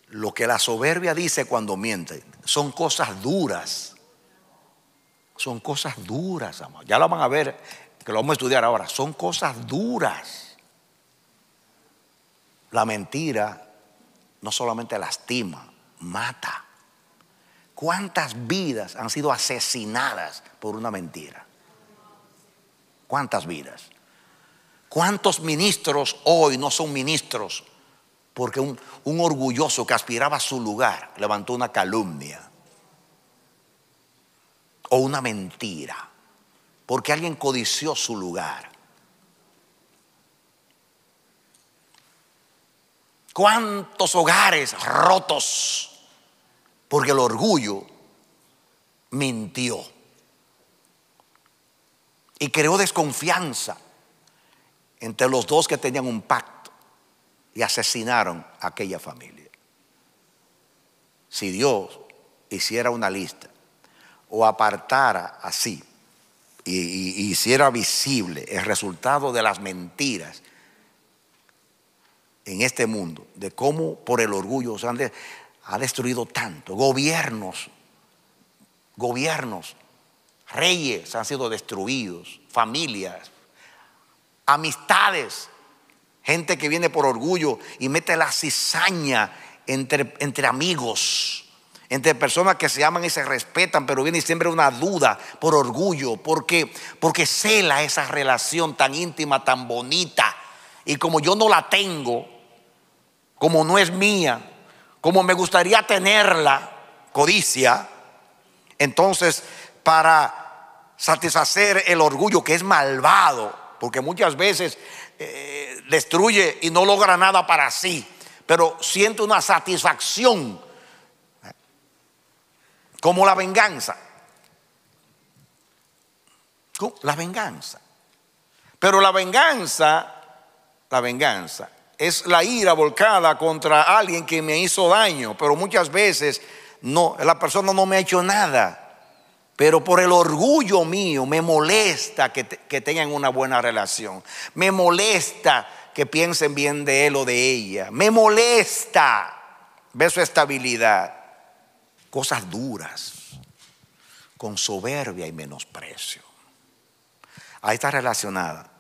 lo que la soberbia dice cuando miente son cosas duras son cosas duras, amado. Ya lo van a ver, que lo vamos a estudiar ahora. Son cosas duras. La mentira no solamente lastima, mata. ¿Cuántas vidas han sido asesinadas por una mentira? ¿Cuántas vidas? ¿Cuántos ministros hoy no son ministros? Porque un, un orgulloso que aspiraba a su lugar levantó una calumnia o una mentira, porque alguien codició su lugar. ¿Cuántos hogares rotos? Porque el orgullo mintió y creó desconfianza entre los dos que tenían un pacto y asesinaron a aquella familia. Si Dios hiciera una lista o apartara así y, hiciera visible el resultado de las mentiras en este mundo, de cómo por el orgullo se han ha destruido tanto, gobiernos, gobiernos, reyes han sido destruidos, familias, amistades, gente que viene por orgullo y mete la cizaña entre, entre amigos entre personas que se aman y se respetan, pero viene siempre una duda por orgullo, porque, porque cela esa relación tan íntima, tan bonita. Y como yo no la tengo, como no es mía, como me gustaría tenerla, codicia, entonces para satisfacer el orgullo que es malvado, porque muchas veces eh, destruye y no logra nada para sí, pero siente una satisfacción como la venganza. La venganza. Pero la venganza, la venganza, es la ira volcada contra alguien que me hizo daño, pero muchas veces no, la persona no me ha hecho nada. Pero por el orgullo mío me molesta que, que tengan una buena relación. Me molesta que piensen bien de él o de ella. Me molesta. Ve su estabilidad cosas duras, con soberbia y menosprecio. Ahí está relacionada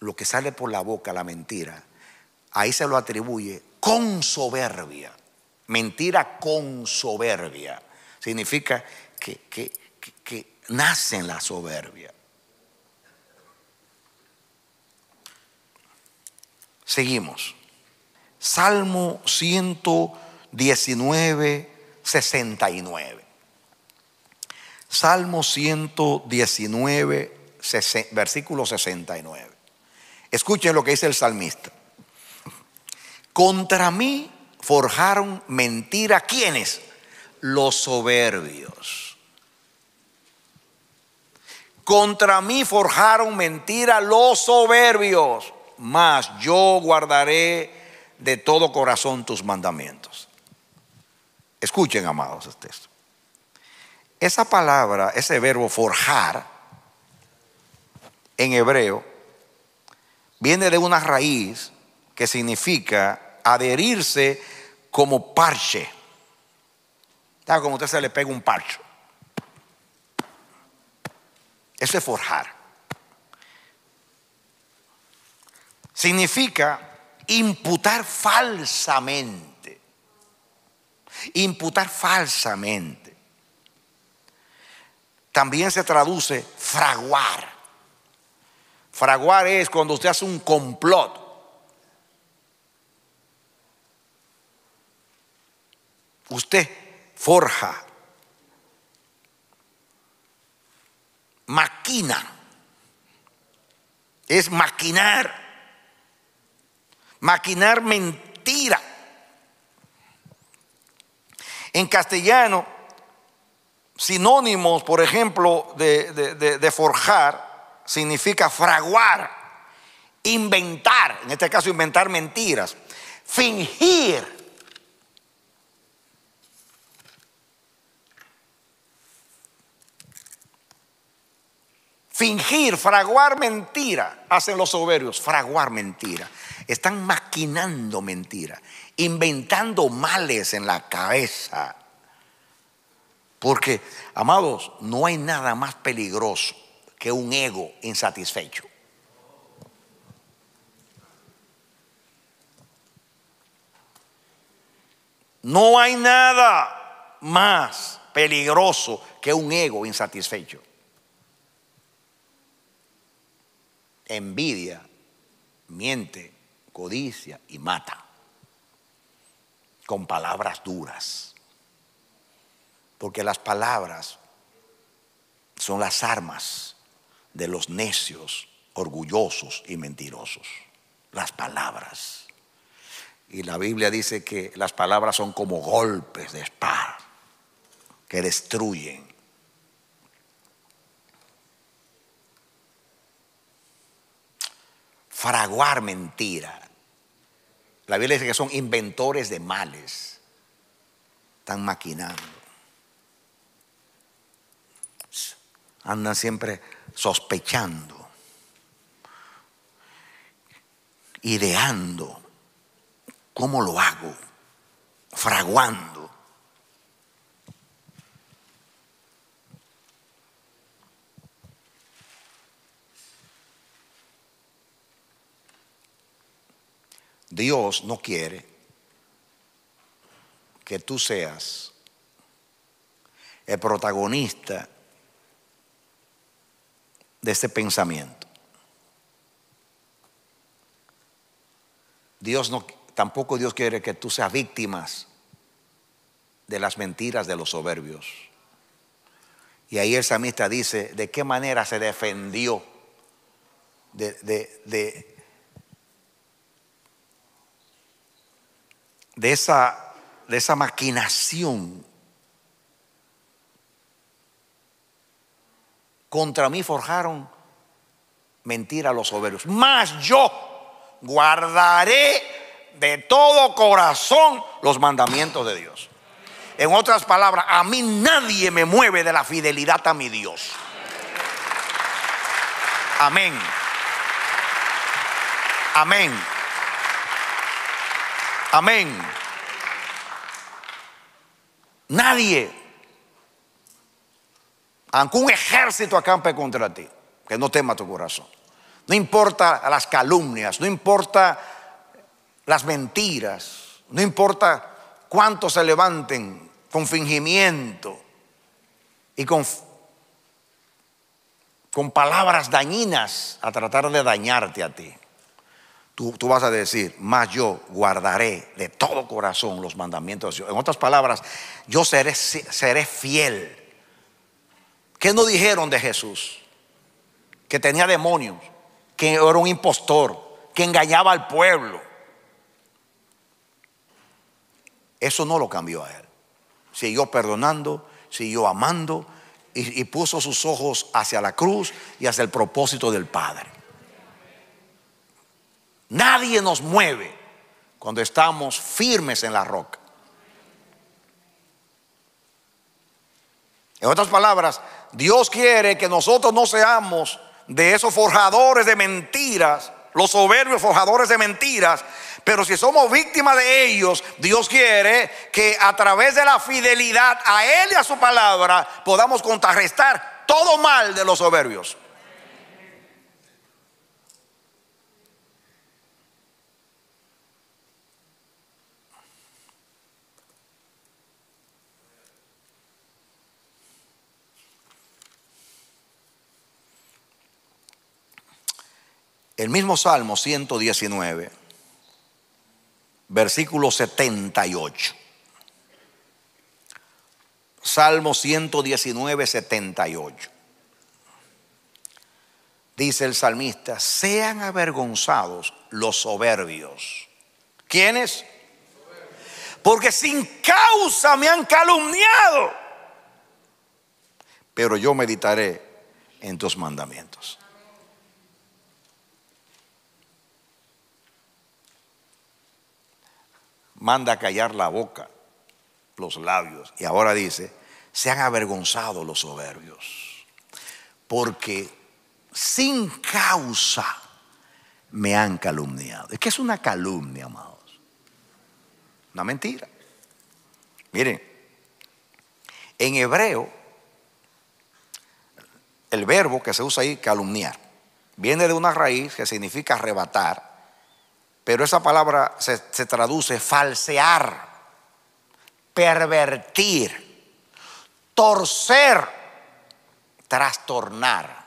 lo que sale por la boca, la mentira. Ahí se lo atribuye con soberbia. Mentira con soberbia. Significa que, que, nace en la soberbia. Seguimos. Salmo 100. 69 Salmo 119, versículo 69. Escuchen lo que dice el salmista. Contra mí forjaron mentira. ¿Quiénes? Los soberbios. Contra mí forjaron mentira los soberbios. Mas yo guardaré de todo corazón tus mandamientos. Escuchen, amados, este texto. Esa palabra, ese verbo forjar, en hebreo, viene de una raíz que significa adherirse como parche. Está Como usted se le pega un parche. Eso es forjar. Significa imputar falsamente imputar falsamente. También se traduce fraguar. Fraguar es cuando usted hace un complot. Usted forja, maquina, es maquinar, maquinar mentira en castellano, sinónimos, por ejemplo, de, forjar, significa fraguar, inventar, en este caso inventar mentiras, fingir. Fingir, fraguar mentira, hacen los soberbios, fraguar mentira. Están maquinando mentira inventando males en la cabeza. Porque, amados, no hay nada más peligroso que un ego insatisfecho. No hay nada más peligroso que un ego insatisfecho. Envidia, miente, codicia y mata con palabras duras. Porque las palabras son las armas de los necios, orgullosos y mentirosos. Las palabras. Y la Biblia dice que las palabras son como golpes de espada que destruyen. Fraguar mentira la Biblia dice que son inventores de males. Están maquinando. Andan siempre sospechando, ideando, ¿cómo lo hago? Fraguando. Dios no quiere que tú seas el protagonista de este pensamiento. Dios no, tampoco Dios quiere que tú seas víctimas de las mentiras de los soberbios. Y ahí el samista dice de qué manera se defendió de, de, de de esa, de esa maquinación contra mí forjaron mentira a los soberbios. Más yo guardaré de todo corazón los mandamientos de Dios. En otras palabras, a mí nadie me mueve de la fidelidad a mi Dios. Amén. Amén. Amén. Nadie, aunque un ejército acampe contra ti, que no tema tu corazón. No importa las calumnias, no importa las mentiras, no importa cuántos se levanten con fingimiento y con, con palabras dañinas a tratar de dañarte a ti. Tú, vas a decir, más yo guardaré de todo corazón los mandamientos de Dios. En otras palabras, yo seré, seré fiel. ¿Qué no dijeron de Jesús? Que tenía demonios, que era un impostor, que engañaba al pueblo. Eso no lo cambió a él. Siguió perdonando, siguió amando y puso sus ojos hacia la cruz y hacia el propósito del Padre. Nadie nos mueve cuando estamos firmes en la roca. En otras palabras, Dios quiere que nosotros no seamos de esos forjadores de mentiras, los soberbios forjadores de mentiras, pero si somos víctimas de ellos, Dios quiere que a través de la fidelidad a Él y a su palabra podamos contrarrestar todo mal de los soberbios. El mismo Salmo 119, versículo 78. Salmo 119, 78. Dice el salmista, sean avergonzados los soberbios. ¿Quiénes? Porque sin causa me han calumniado. Pero yo meditaré en tus mandamientos. manda callar la boca, los labios. Y ahora dice, se han avergonzado los soberbios, porque sin causa me han calumniado. Es que es una calumnia, amados. Una mentira. Miren, en hebreo, el verbo que se usa ahí, calumniar, viene de una raíz que significa arrebatar pero esa palabra se, traduce falsear, pervertir, torcer, trastornar.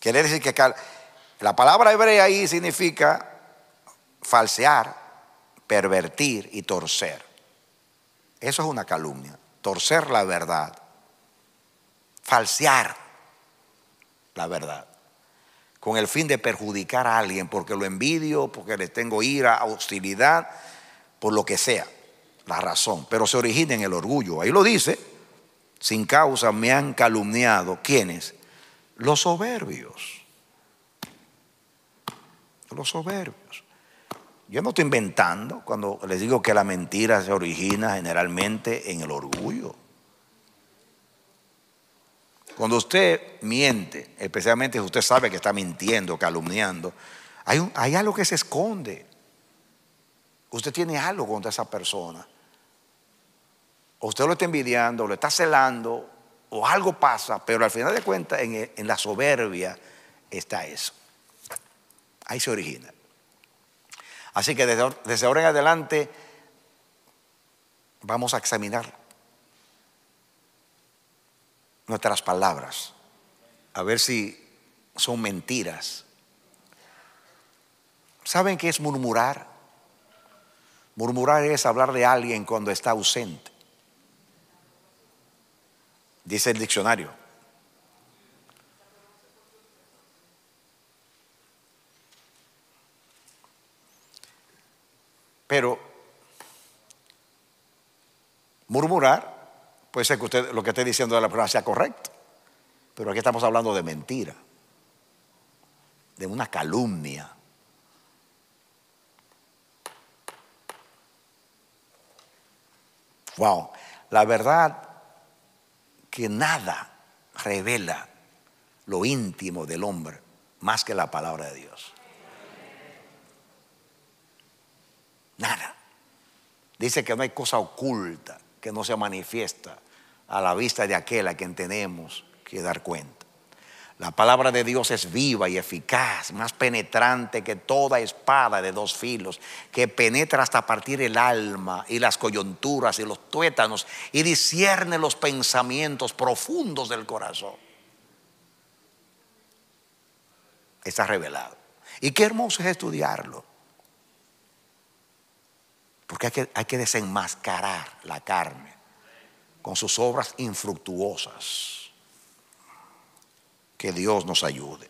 Quiere decir que la palabra hebrea ahí significa falsear, pervertir y torcer. Eso es una calumnia, torcer la verdad, falsear la verdad con el fin de perjudicar a alguien, porque lo envidio, porque le tengo ira, hostilidad, por lo que sea, la razón. Pero se origina en el orgullo. Ahí lo dice, sin causa me han calumniado. ¿Quiénes? Los soberbios. Los soberbios. Yo no estoy inventando cuando les digo que la mentira se origina generalmente en el orgullo. Cuando usted miente, especialmente si usted sabe que está mintiendo, calumniando, hay, algo que se esconde. Usted tiene algo contra esa persona. usted lo está envidiando, lo está celando, o algo pasa, pero al final de cuentas en, la soberbia está eso. Ahí se origina. Así que desde, desde ahora en adelante vamos a examinar nuestras palabras, a ver si son mentiras. ¿Saben qué es murmurar? Murmurar es hablar de alguien cuando está ausente. Dice el diccionario. Pero murmurar Puede ser que usted, lo que esté diciendo de la persona sea correcto, pero aquí estamos hablando de mentira, de una calumnia. Wow, la verdad que nada revela lo íntimo del hombre más que la palabra de Dios. Nada. Dice que no hay cosa oculta que no se manifiesta a la vista de aquel a quien tenemos que dar cuenta. La palabra de Dios es viva y eficaz, más penetrante que toda espada de dos filos, que penetra hasta partir el alma y las coyunturas y los tuétanos y discierne los pensamientos profundos del corazón. Está revelado. Y qué hermoso es estudiarlo. Porque hay que, desenmascarar la carne con sus obras infructuosas. Que Dios nos ayude.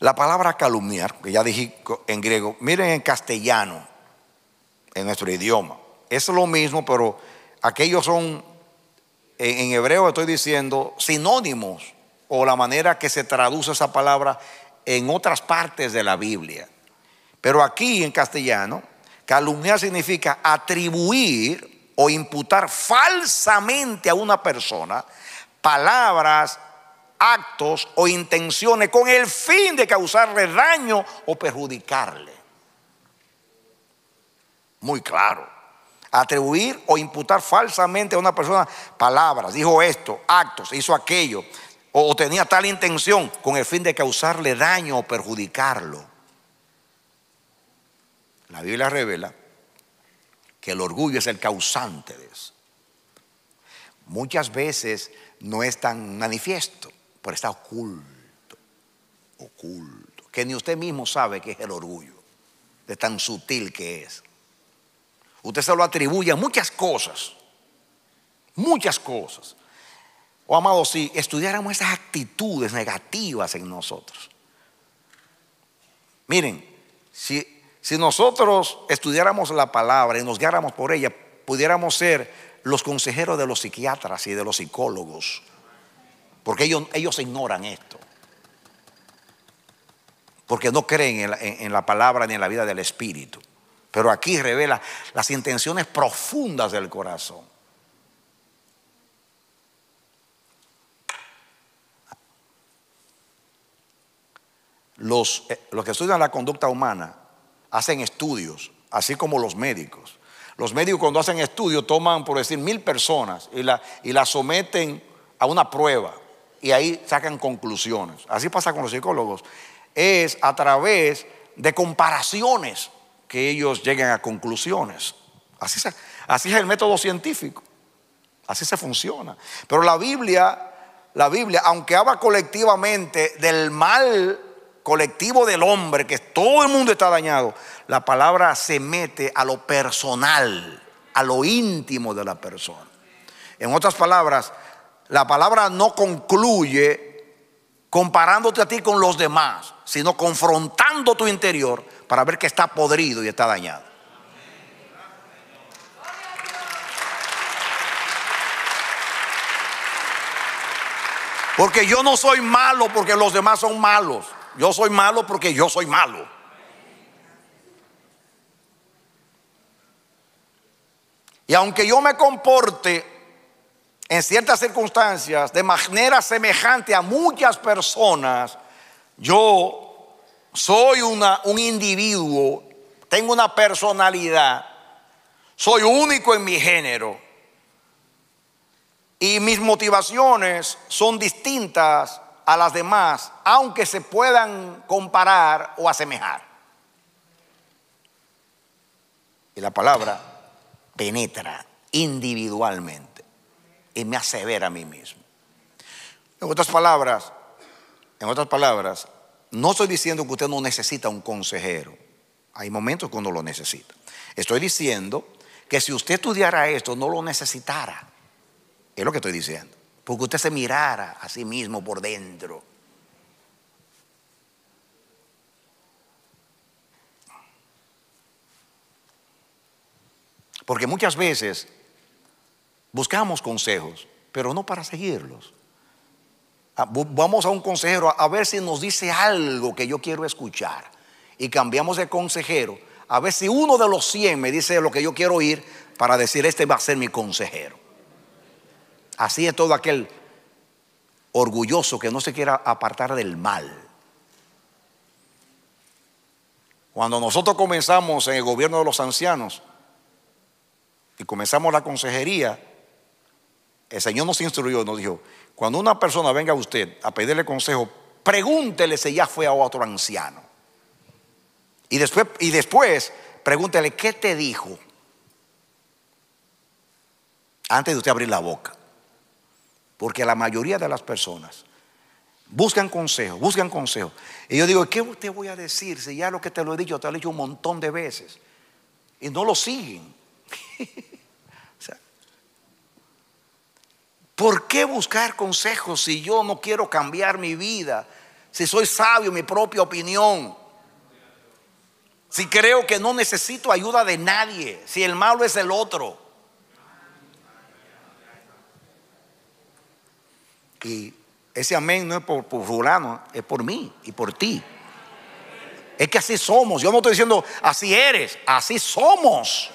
La palabra calumniar, que ya dije en griego, miren en castellano, en nuestro idioma. Es lo mismo, pero aquellos son, en, hebreo estoy diciendo, sinónimos o la manera que se traduce esa palabra en otras partes de la Biblia. Pero aquí en castellano, calumnia significa atribuir o imputar falsamente a una persona palabras, actos o intenciones con el fin de causarle daño o perjudicarle. Muy claro. Atribuir o imputar falsamente a una persona palabras, dijo esto, actos, hizo aquello, o tenía tal intención con el fin de causarle daño o perjudicarlo. La Biblia revela que el orgullo es el causante de eso. Muchas veces no es tan manifiesto, pero está oculto, oculto, que ni usted mismo sabe que es el orgullo, de tan sutil que es. Usted se lo atribuye a muchas cosas, muchas cosas. Oh, amado, si estudiáramos esas actitudes negativas en nosotros, miren, si si nosotros estudiáramos la palabra y nos guiáramos por ella, pudiéramos ser los consejeros de los psiquiatras y de los psicólogos, porque ellos, ellos ignoran esto, porque no creen en la, palabra ni en la vida del Espíritu. Pero aquí revela las intenciones profundas del corazón. Los, eh, los que estudian la conducta humana hacen estudios, así como los médicos. Los médicos cuando hacen estudios toman, por decir, mil personas y la, y someten a una prueba y ahí sacan conclusiones. Así pasa con los psicólogos. Es a través de comparaciones que ellos llegan a conclusiones. Así, así es el método científico. Así se funciona. Pero la Biblia, la Biblia, aunque habla colectivamente del mal colectivo del hombre, que todo el mundo está dañado, la palabra se mete a lo personal, a lo íntimo de la persona. En otras palabras, la palabra no concluye comparándote a ti con los demás, sino confrontando tu interior para ver que está podrido y está dañado. Porque yo no soy malo porque los demás son malos. Yo soy malo porque yo soy malo. Y aunque yo me comporte en ciertas circunstancias de manera semejante a muchas personas, yo soy una, un individuo, tengo una personalidad, soy único en mi género y mis motivaciones son distintas a las demás, aunque se puedan comparar o asemejar. Y la palabra penetra individualmente y me hace ver a mí mismo. En otras palabras, en otras palabras, no estoy diciendo que usted no necesita un consejero. Hay momentos cuando lo necesita. Estoy diciendo que si usted estudiara esto, no lo necesitara. Es lo que estoy diciendo. Porque usted se mirara a sí mismo por dentro. Porque muchas veces buscamos consejos, pero no para seguirlos. Ah, vamos a un consejero a ver si nos dice algo que yo quiero escuchar. Y cambiamos de consejero a ver si uno de los 100 me dice lo que yo quiero oír para decir, este va a ser mi consejero. Así es todo aquel orgulloso que no se quiera apartar del mal. Cuando nosotros comenzamos en el gobierno de los ancianos y comenzamos la consejería, el Señor nos instruyó, nos dijo, cuando una persona venga a usted a pedirle consejo, pregúntele si ya fue a otro anciano. Y después, y después pregúntele, ¿qué te dijo? Antes de usted abrir la boca. Porque la mayoría de las personas buscan consejo, buscan consejo. Y yo digo, ¿qué te voy a decir si ya lo que te lo he dicho, te lo he dicho un montón de veces? Y no lo siguen. ¿Por qué buscar consejo si yo no quiero cambiar mi vida? Si soy sabio, mi propia opinión. Si creo que no necesito ayuda de nadie, si el malo es el otro. Y ese amén no es por, fulano, es por mí y por ti. Es que así somos. Yo no estoy diciendo así eres, así somos.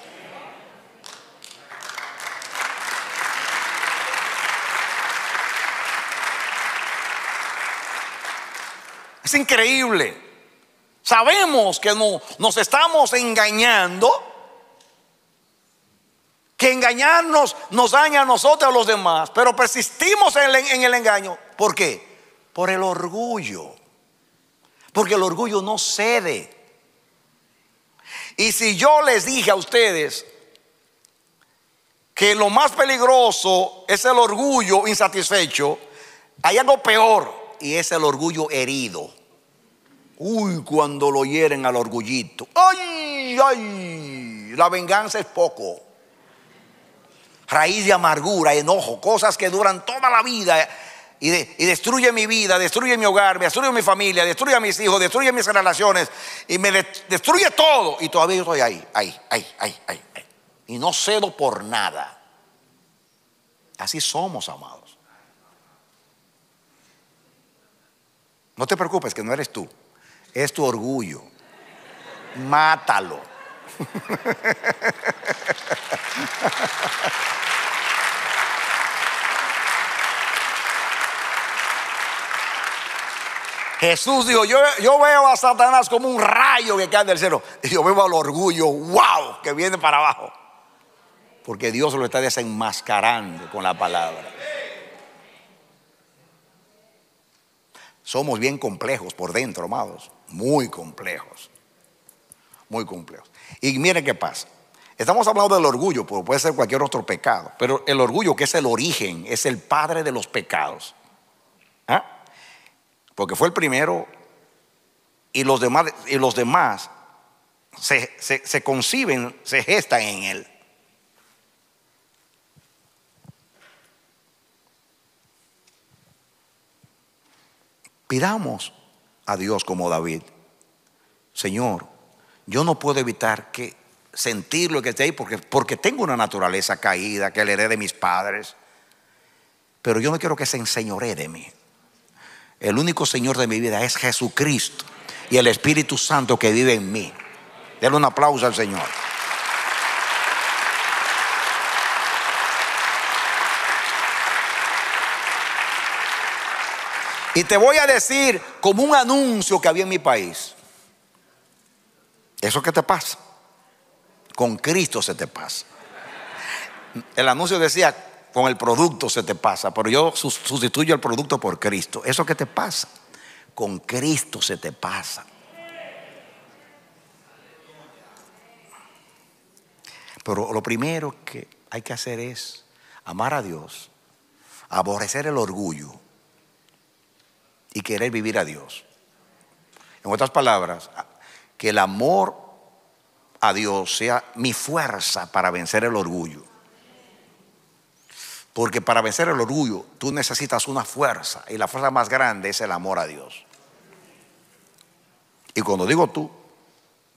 Es increíble. Sabemos que no, nos estamos engañando que engañarnos nos daña a nosotros y a los demás, pero persistimos en el, en el engaño. ¿Por qué? Por el orgullo. Porque el orgullo no cede. Y si yo les dije a ustedes que lo más peligroso es el orgullo insatisfecho, hay algo peor y es el orgullo herido. Uy, cuando lo hieren al orgullito. Ay, ay, la venganza es poco raíz de amargura, enojo, cosas que duran toda la vida y, destruye mi vida, destruye mi hogar, destruye mi familia, destruye a mis hijos, destruye mis relaciones y me destruye todo. Y todavía yo estoy ahí, ahí, ahí, ahí, ahí. ahí. Y no cedo por nada. Así somos, amados. No te preocupes, que no eres tú. Es tu orgullo. Mátalo. Jesús dijo, yo, yo, veo a Satanás como un rayo que cae del cielo. Y yo veo al orgullo, wow, que viene para abajo. Porque Dios lo está desenmascarando con la palabra. Somos bien complejos por dentro, amados. Muy complejos. Muy complejos. Y miren qué pasa. Estamos hablando del orgullo, pero puede ser cualquier otro pecado. Pero el orgullo, que es el origen, es el padre de los pecados porque fue el primero y los demás, y los demás se, conciben, se gestan en él. Pidamos a Dios como David, Señor, yo no puedo evitar que sentir lo que esté ahí porque, porque tengo una naturaleza caída que le heredé de mis padres, pero yo no quiero que se enseñore de mí. El único Señor de mi vida es Jesucristo y el Espíritu Santo que vive en mí. Denle un aplauso al Señor. Y te voy a decir como un anuncio que había en mi país. Eso qué te pasa. Con Cristo se te pasa. El anuncio decía, con el producto se te pasa, pero yo sustituyo el producto por Cristo. ¿Eso qué te pasa? Con Cristo se te pasa. Pero lo primero que hay que hacer es amar a Dios, aborrecer el orgullo y querer vivir a Dios. En otras palabras, que el amor a Dios sea mi fuerza para vencer el orgullo. Porque para vencer el orgullo tú necesitas una fuerza y la fuerza más grande es el amor a Dios. Y cuando digo tú,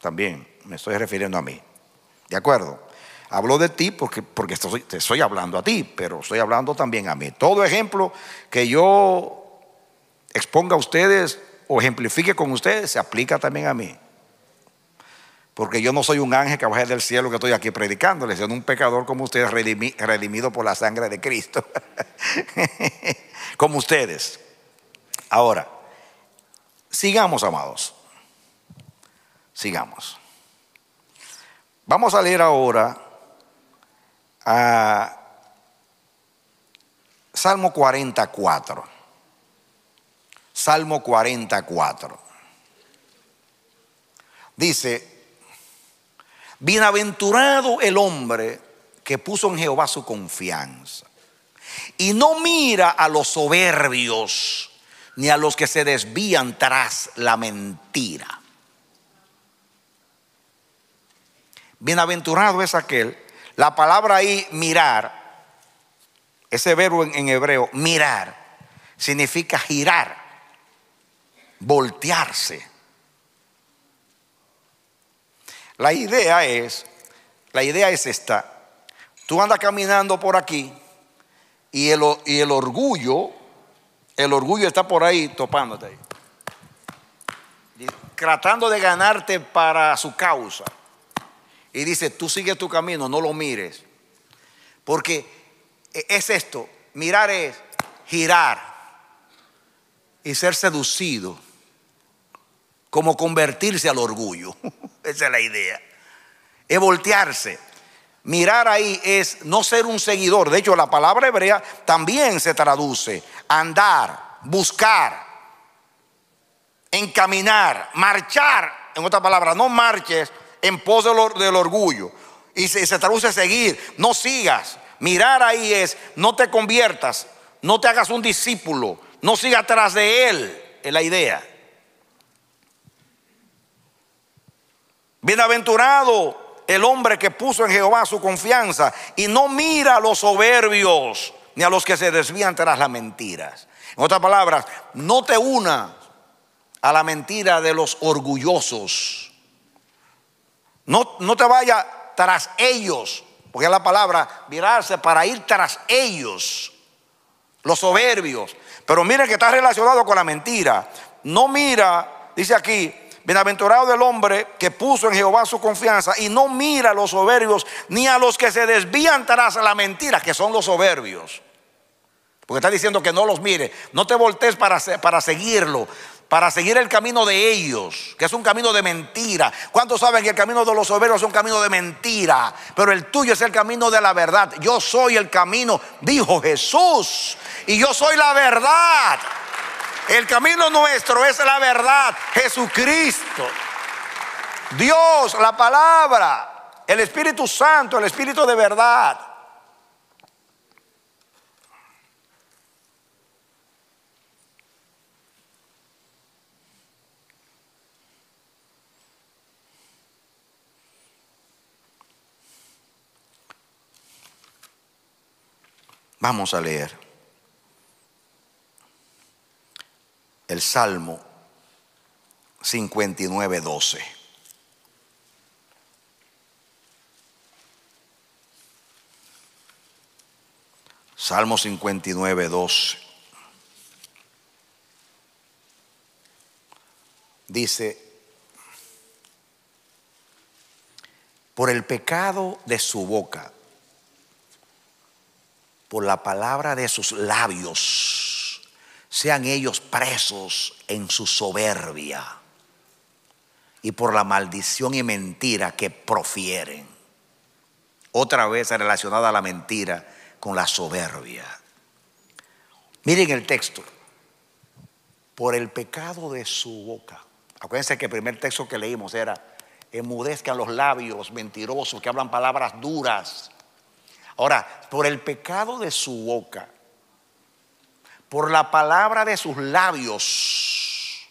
también me estoy refiriendo a mí. ¿De acuerdo? Hablo de ti porque, porque estoy, te estoy hablando a ti, pero estoy hablando también a mí. Todo ejemplo que yo exponga a ustedes o ejemplifique con ustedes se aplica también a mí. Porque yo no soy un ángel que bajé del cielo que estoy aquí predicándole sino un pecador como ustedes, redimido por la sangre de Cristo. como ustedes. Ahora, sigamos, amados. Sigamos. Vamos a leer ahora a Salmo 44. Salmo 44. Dice, Bienaventurado el hombre que puso en Jehová su confianza y no mira a los soberbios ni a los que se desvían tras la mentira. Bienaventurado es aquel. La palabra ahí mirar, ese verbo en, hebreo, mirar, significa girar, voltearse. La idea es, la idea es esta. Tú andas caminando por aquí y el, y el orgullo, el orgullo está por ahí topándote ahí. tratando de ganarte para su causa. Y dice, tú sigues tu camino, no lo mires. Porque e, es esto, mirar es girar y ser seducido, como convertirse al orgullo. Esa es la idea. Es voltearse. Mirar ahí es no ser un seguidor. De hecho, la palabra hebrea también se traduce. Andar, buscar, encaminar, marchar. En otra palabra, no marches en pos del orgullo. Y se, se traduce seguir, no sigas. Mirar ahí es, no te conviertas, no te hagas un discípulo, no sigas atrás de él. Es la idea. Bienaventurado el hombre que puso en Jehová su confianza y no mira a los soberbios ni a los que se desvían tras las mentiras. En otras palabras, no te una a la mentira de los orgullosos. No, no te vaya tras ellos, porque es la palabra mirarse para ir tras ellos, los soberbios. Pero mira que está relacionado con la mentira. No mira, dice aquí, Bienaventurado del hombre que puso en Jehová su confianza y no mira a los soberbios ni a los que se desvían tras la mentira, que son los soberbios. Porque está diciendo que no los mire, no te voltees para, para seguirlo, para seguir el camino de ellos, que es un camino de mentira. ¿Cuántos saben que el camino de los soberbios es un camino de mentira? Pero el tuyo es el camino de la verdad. Yo soy el camino, dijo Jesús, y yo soy la verdad. El camino nuestro es la verdad, Jesucristo. Dios, la palabra, el Espíritu Santo, el Espíritu de verdad. Vamos a leer. el Salmo 59, 12. Salmo 59, 12. Dice, por el pecado de su boca, por la palabra de sus labios, sean ellos presos en su soberbia y por la maldición y mentira que profieren. Otra vez relacionada a la mentira con la soberbia. Miren el texto. Por el pecado de su boca. Acuérdense que el primer texto que leímos era, enmudezcan los labios mentirosos que hablan palabras duras. Ahora, por el pecado de su boca, por la palabra de sus labios,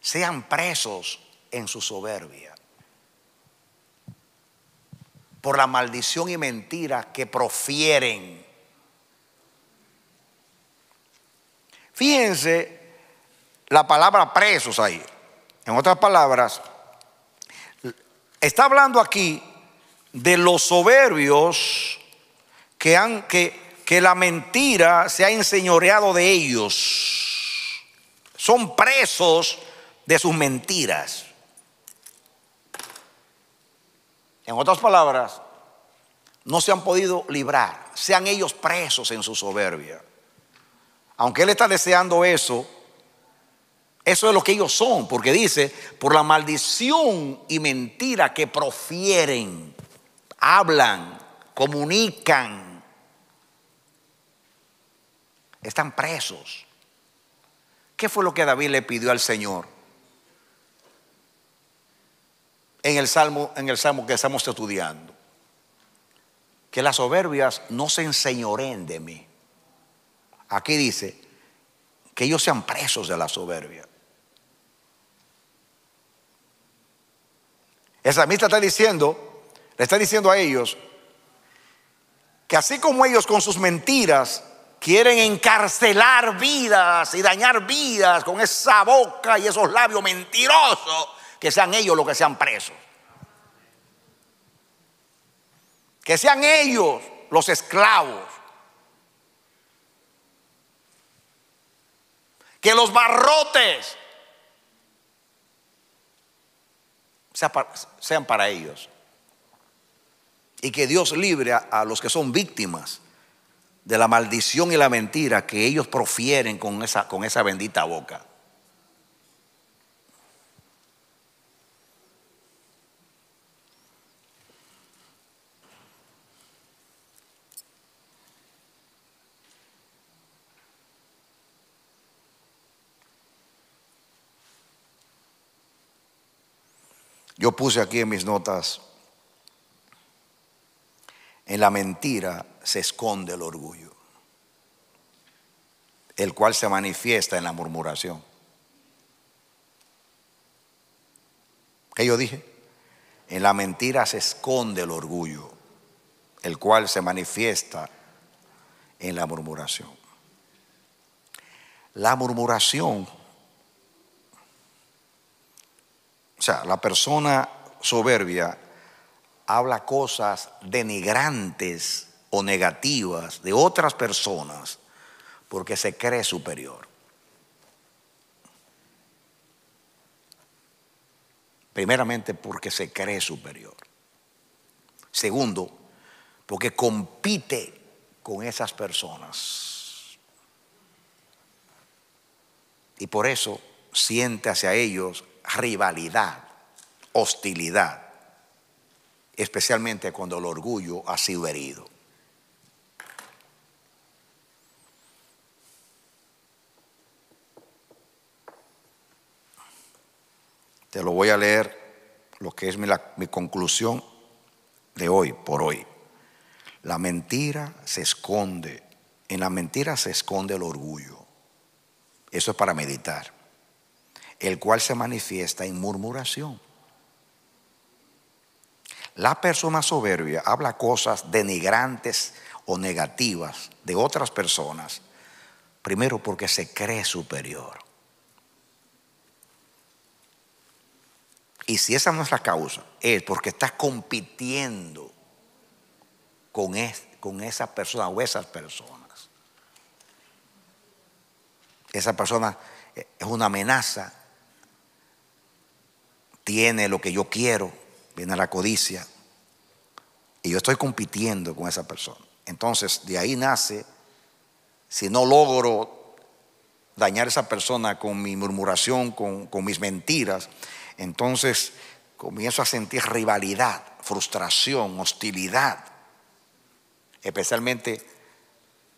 sean presos en su soberbia, por la maldición y mentira que profieren. Fíjense la palabra presos ahí. En otras palabras, está hablando aquí de los soberbios que han que que la mentira se ha enseñoreado de ellos. Son presos de sus mentiras. En otras palabras, no se han podido librar, sean ellos presos en su soberbia. Aunque Él está deseando eso, eso es lo que ellos son, porque dice, por la maldición y mentira que profieren, hablan, comunican, están presos. ¿Qué fue lo que David le pidió al Señor? En el salmo, en el salmo que estamos estudiando. Que las soberbias no se enseñoren de mí. Aquí dice que ellos sean presos de la soberbia. El salmista está diciendo, le está diciendo a ellos que así como ellos con sus mentiras quieren encarcelar vidas y dañar vidas con esa boca y esos labios mentirosos, que sean ellos los que sean presos. Que sean ellos los esclavos. Que los barrotes sean para ellos. Y que Dios libre a, los que son víctimas de la maldición y la mentira que ellos profieren con esa, con esa bendita boca. Yo puse aquí en mis notas, en la mentira se esconde el orgullo, el cual se manifiesta en la murmuración. ¿Qué yo dije? En la mentira se esconde el orgullo, el cual se manifiesta en la murmuración. La murmuración, o sea, la persona soberbia habla cosas denigrantes o negativas de otras personas porque se cree superior. Primeramente porque se cree superior. Segundo, porque compite con esas personas. Y por eso siente hacia ellos rivalidad, hostilidad, especialmente cuando el orgullo ha sido herido. Te lo voy a leer, lo que es mi, conclusión de hoy, por hoy. La mentira se esconde, en la mentira se esconde el orgullo. Eso es para meditar, el cual se manifiesta en murmuración. La persona soberbia habla cosas denigrantes o negativas de otras personas, primero porque se cree superior. Y si esa no es la causa, es porque estás compitiendo con, con esa persona o esas personas. Esa persona eh, es una amenaza, tiene lo que yo quiero, viene la codicia, y yo estoy compitiendo con esa persona. Entonces, de ahí nace, si no logro dañar a esa persona con mi murmuración, con, con mis mentiras, entonces comienzo a sentir rivalidad, frustración, hostilidad, especialmente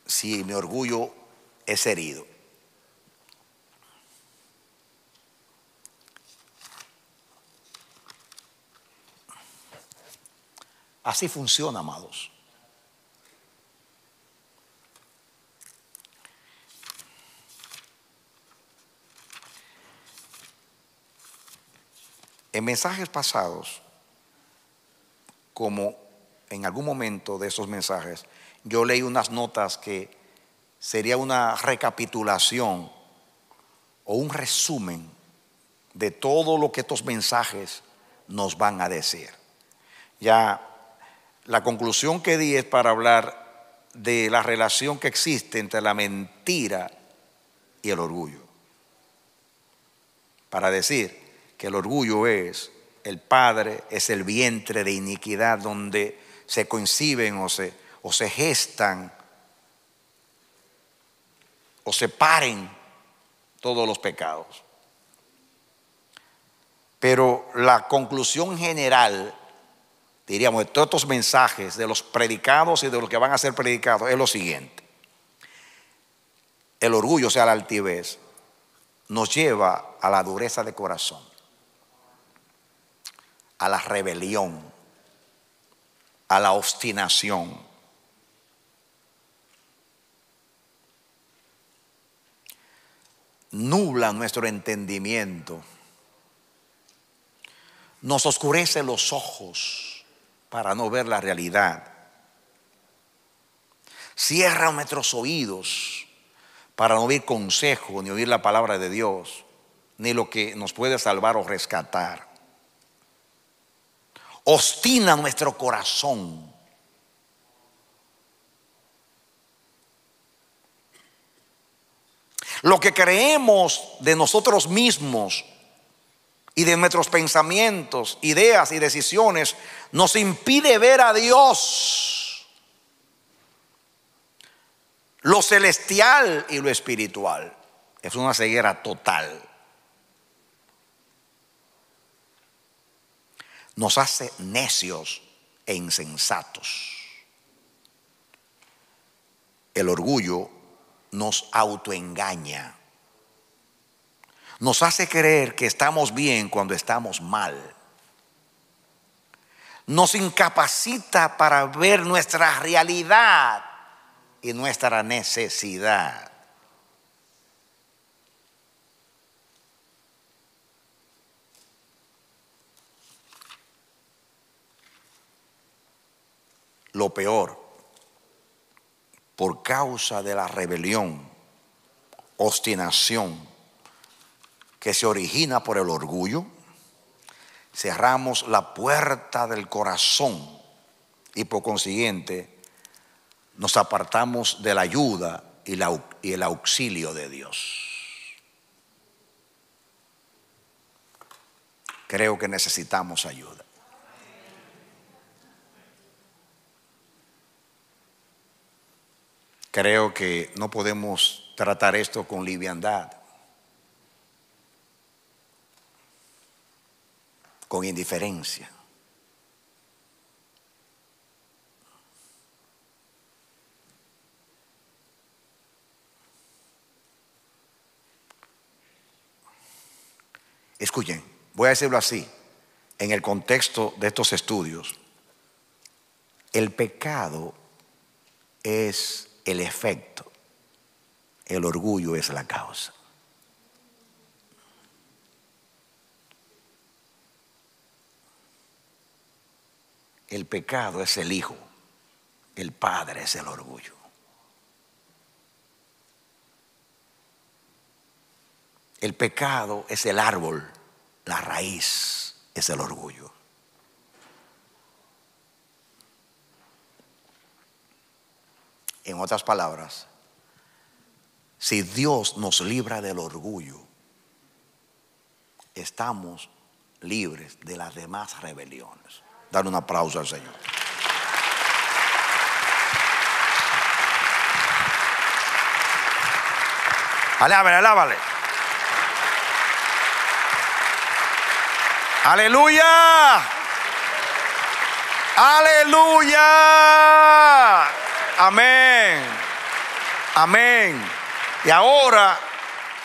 si mi orgullo es herido. Así funciona, amados. en mensajes pasados, como en algún momento de esos mensajes, yo leí unas notas que sería una recapitulación o un resumen de todo lo que estos mensajes nos van a decir. Ya la conclusión que di es para hablar de la relación que existe entre la mentira y el orgullo. Para decir, que el orgullo es el padre, es el vientre de iniquidad donde se conciben o se, o se gestan o se paren todos los pecados. Pero la conclusión general, diríamos, de todos estos mensajes, de los predicados y de los que van a ser predicados, es lo siguiente. El orgullo, o sea, la altivez, nos lleva a la dureza de corazón a la rebelión, a la obstinación. Nubla nuestro entendimiento. Nos oscurece los ojos para no ver la realidad. Cierra nuestros oídos para no oír consejo, ni oír la palabra de Dios, ni lo que nos puede salvar o rescatar ostina nuestro corazón. Lo que creemos de nosotros mismos y de nuestros pensamientos, ideas y decisiones nos impide ver a Dios, lo celestial y lo espiritual. Es una ceguera total. nos hace necios e insensatos. El orgullo nos autoengaña. Nos hace creer que estamos bien cuando estamos mal. Nos incapacita para ver nuestra realidad y nuestra necesidad. lo peor, por causa de la rebelión, obstinación, que se origina por el orgullo, cerramos la puerta del corazón y por consiguiente nos apartamos de la ayuda y, y el auxilio de Dios. Creo que necesitamos ayuda. creo que no podemos tratar esto con liviandad, con indiferencia. Escuchen, voy a decirlo así, en el contexto de estos estudios, el pecado es el efecto. El orgullo es la causa. El pecado es el hijo, el padre es el orgullo. El pecado es el árbol, la raíz es el orgullo. En otras palabras, si Dios nos libra del orgullo, estamos libres de las demás rebeliones. Dar un aplauso al Señor. Alábale, vale. Aleluya. Aleluya. Amén. Amén. Y ahora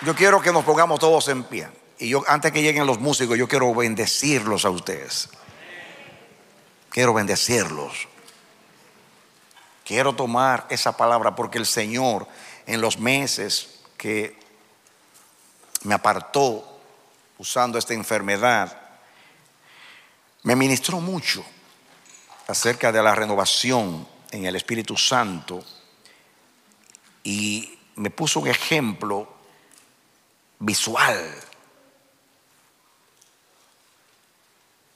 yo quiero que nos pongamos todos en pie. Y yo, antes que lleguen los músicos, yo quiero bendecirlos a ustedes. Quiero bendecirlos. Quiero tomar esa palabra porque el Señor en los meses que me apartó usando esta enfermedad, me ministró mucho acerca de la renovación en el Espíritu Santo y me puso un ejemplo visual.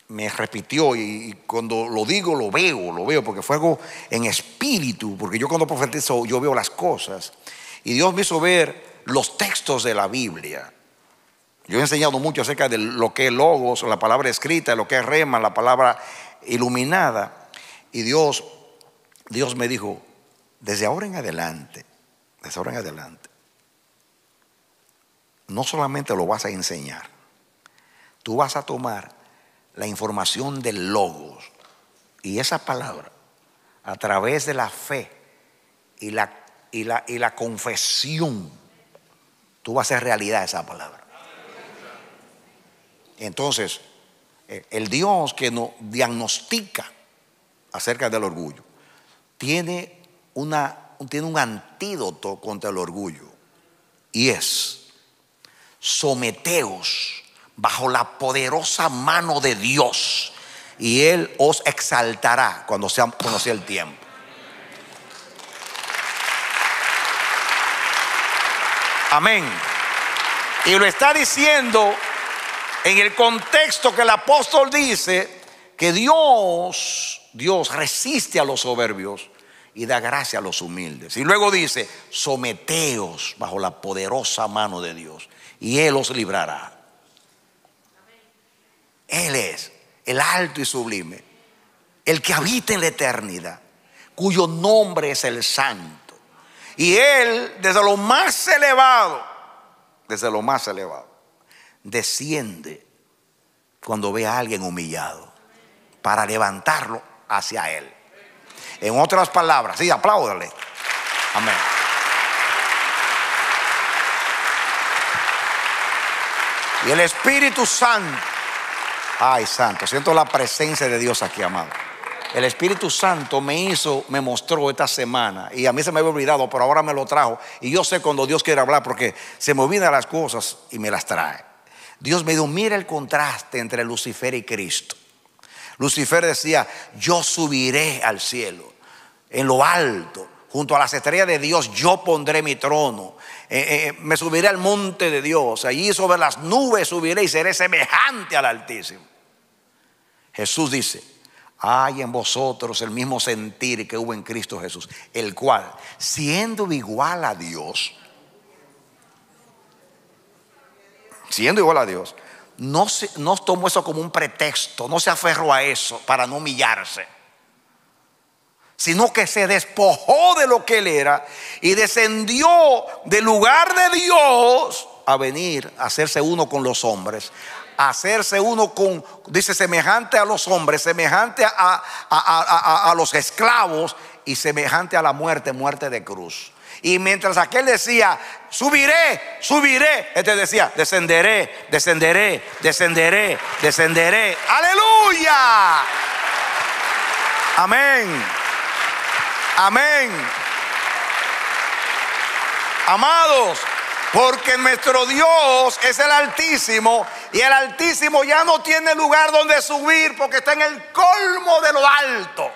Me repitió y cuando lo digo lo veo, lo veo, porque fue algo en espíritu, porque yo cuando profetizo yo veo las cosas. Y Dios me hizo ver los textos de la Biblia. Yo he enseñado mucho acerca de lo que es logos, la palabra escrita, lo que es rema, la palabra iluminada. Y Dios Dios me dijo, desde ahora en adelante, desde ahora en adelante, no solamente lo vas a enseñar, tú vas a tomar la información del logos y esa palabra a través de la fe y la, y la, y la confesión, tú vas a hacer realidad esa palabra. Entonces, eh, el Dios que nos diagnostica acerca del orgullo, tiene, una, tiene un antídoto contra el orgullo y es someteos bajo la poderosa mano de Dios y Él os exaltará cuando sea, cuando sea el tiempo. Amén. Y lo está diciendo en el contexto que el apóstol dice que Dios Dios resiste a los soberbios y da gracia a los humildes. Y luego dice, someteos bajo la poderosa mano de Dios y Él os librará. Él es el alto y sublime, el que habita en la eternidad, cuyo nombre es el santo. Y Él desde lo más elevado, desde lo más elevado, desciende cuando ve a alguien humillado para levantarlo hacia Él. En otras palabras, sí, apláudale. Amén. Y el Espíritu Santo, ay santo, siento la presencia de Dios aquí, amado. El Espíritu Santo me hizo, me mostró esta semana, y a mí se me había olvidado, pero ahora me lo trajo. Y yo sé cuando Dios quiere hablar, porque se me olvidan las cosas y me las trae. Dios me dijo, mira el contraste entre Lucifer y Cristo. Lucifer decía, yo subiré al cielo, en lo alto, junto a las estrellas de Dios, yo pondré mi trono. Eh, eh, eh, me subiré al monte de Dios, allí sobre las nubes subiré y seré semejante al Altísimo. Jesús dice, hay en vosotros el mismo sentir que hubo en Cristo Jesús, el cual, siendo igual a Dios, siendo igual a Dios, no, tomó eso como un pretexto, no se aferró a eso para no humillarse, sino que se despojó de lo que él era y descendió del lugar de Dios a venir a hacerse uno con los hombres, a hacerse uno con, dice, semejante a los hombres, semejante a los esclavos y semejante a la muerte, muerte de cruz. Y mientras aquel decía, subiré, subiré, este decía, descenderé, descenderé, descenderé, descenderé. Aleluya. Amén. Amén. Amados, porque nuestro Dios es el Altísimo y el Altísimo ya no tiene lugar donde subir porque está en el colmo de lo alto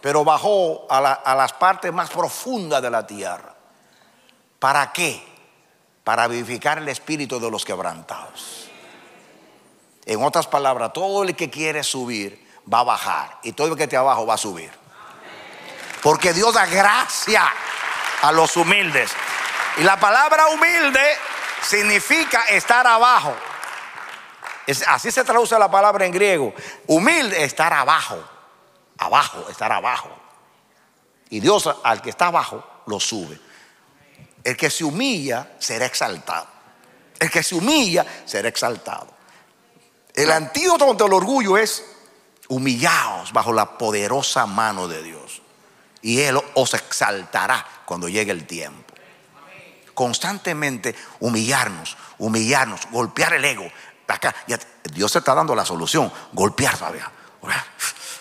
pero bajó a, las partes más profundas de la tierra. ¿Para qué? Para vivificar el espíritu de los quebrantados. En otras palabras, todo el que quiere subir va a bajar y todo el que está abajo va a subir. Porque Dios da gracia a los humildes. Y la palabra humilde significa estar abajo. así se traduce la palabra en griego. Humilde, estar abajo abajo, estar abajo. Y Dios al que está abajo lo sube. El que se humilla será exaltado. El que se humilla será exaltado. El antídoto contra el orgullo es humillaos bajo la poderosa mano de Dios. Y Él os exaltará cuando llegue el tiempo. Constantemente humillarnos, humillarnos, golpear el ego. Dios se está dando la solución. Golpear, ¿sabes?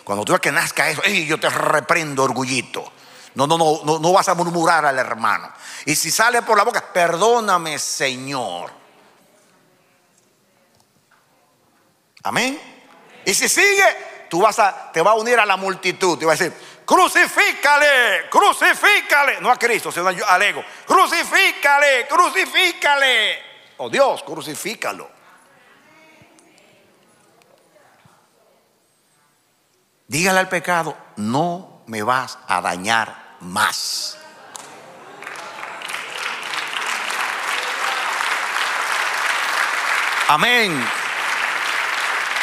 Cuando tú que nazca eso, yo te reprendo, orgullito. No, no, no, no, vas a murmurar al hermano. Y si sale por la boca, perdóname, Señor. Amén. Y si sigue, tú vas a, te va a unir a la multitud. Te va a decir, crucifícale, crucifícale. No a Cristo, sino al ego. Crucifícale, crucifícale. Oh Dios, crucifícalo. Dígale al pecado, no me vas a dañar más. Amén.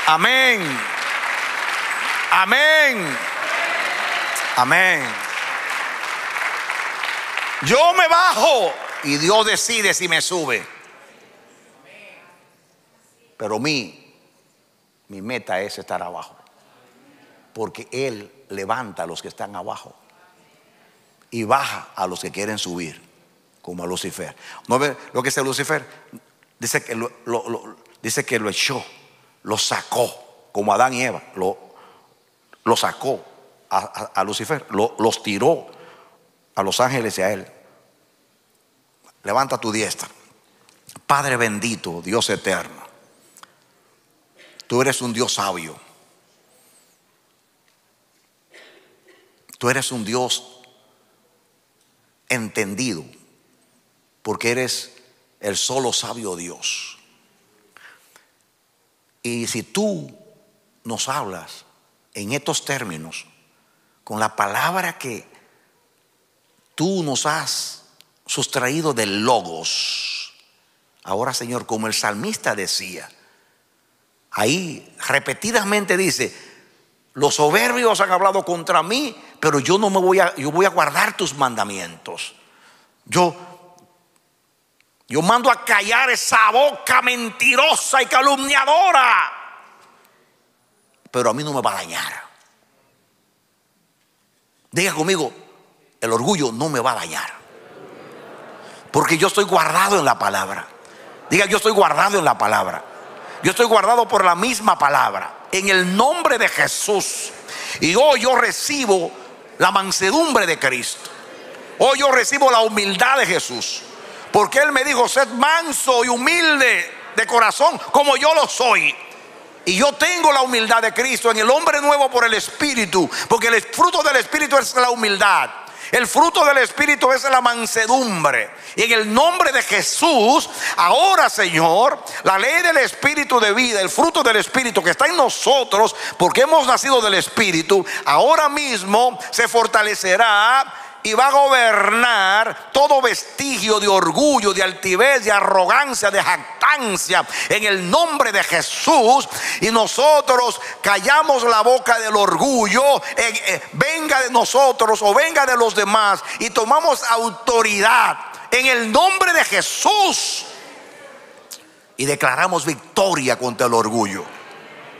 Amén. Amén. Amén. Yo me bajo y Dios decide si me sube. Pero mi, mi meta es estar abajo porque Él levanta a los que están abajo y baja a los que quieren subir, como a Lucifer. ¿No ve lo que dice Lucifer? Dice que lo, dice que lo echó, lo sacó, como Adán y Eva, lo, lo sacó a, a Lucifer, los tiró a los ángeles y a Él. Levanta tu diestra. Padre bendito, Dios eterno. Tú eres un Dios sabio. Tú eres un Dios entendido, porque eres el solo sabio Dios. Y si tú nos hablas en estos términos, con la palabra que tú nos has sustraído del logos, ahora Señor, como el salmista decía, ahí repetidamente dice, los soberbios han hablado contra mí, pero yo no me voy a, yo voy a guardar tus mandamientos. Yo, yo mando a callar esa boca mentirosa y calumniadora, pero a mí no me va a dañar. Diga conmigo, el orgullo no me va a dañar, porque yo estoy guardado en la palabra. Diga, yo estoy guardado en la palabra. Yo estoy guardado por la misma palabra. En el nombre de Jesús. Y hoy yo recibo la mansedumbre de Cristo. Hoy yo recibo la humildad de Jesús. Porque Él me dijo, sed manso y humilde de corazón como yo lo soy. Y yo tengo la humildad de Cristo en el hombre nuevo por el Espíritu. Porque el fruto del Espíritu es la humildad. El fruto del Espíritu es la mansedumbre. Y en el nombre de Jesús, ahora Señor, la ley del Espíritu de vida, el fruto del Espíritu que está en nosotros, porque hemos nacido del Espíritu, ahora mismo se fortalecerá y va a gobernar todo vestigio de orgullo, de altivez, de arrogancia, de jactancia en el nombre de Jesús. Y nosotros callamos la boca del orgullo, eh, venga de nosotros o venga de los demás y tomamos autoridad en el nombre de Jesús. Y declaramos victoria contra el orgullo,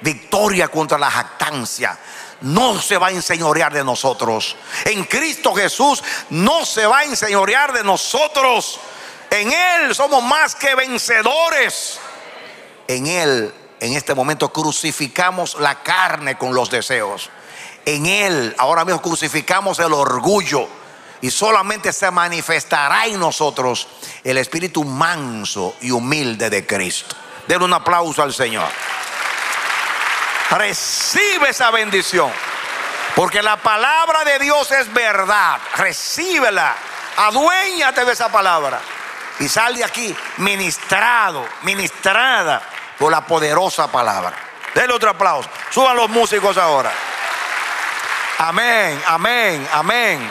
victoria contra la jactancia, no se va a enseñorear de nosotros. En Cristo Jesús no se va a enseñorear de nosotros. En Él somos más que vencedores. En Él, en este momento, crucificamos la carne con los deseos. En Él, ahora mismo, crucificamos el orgullo. Y solamente se manifestará en nosotros el espíritu manso y humilde de Cristo. Denle un aplauso al Señor. Recibe esa bendición. Porque la palabra de Dios es verdad. Recíbela. Aduéñate de esa palabra. Y sal de aquí ministrado, ministrada por la poderosa palabra. Denle otro aplauso. Suban los músicos ahora. Amén, amén, amén.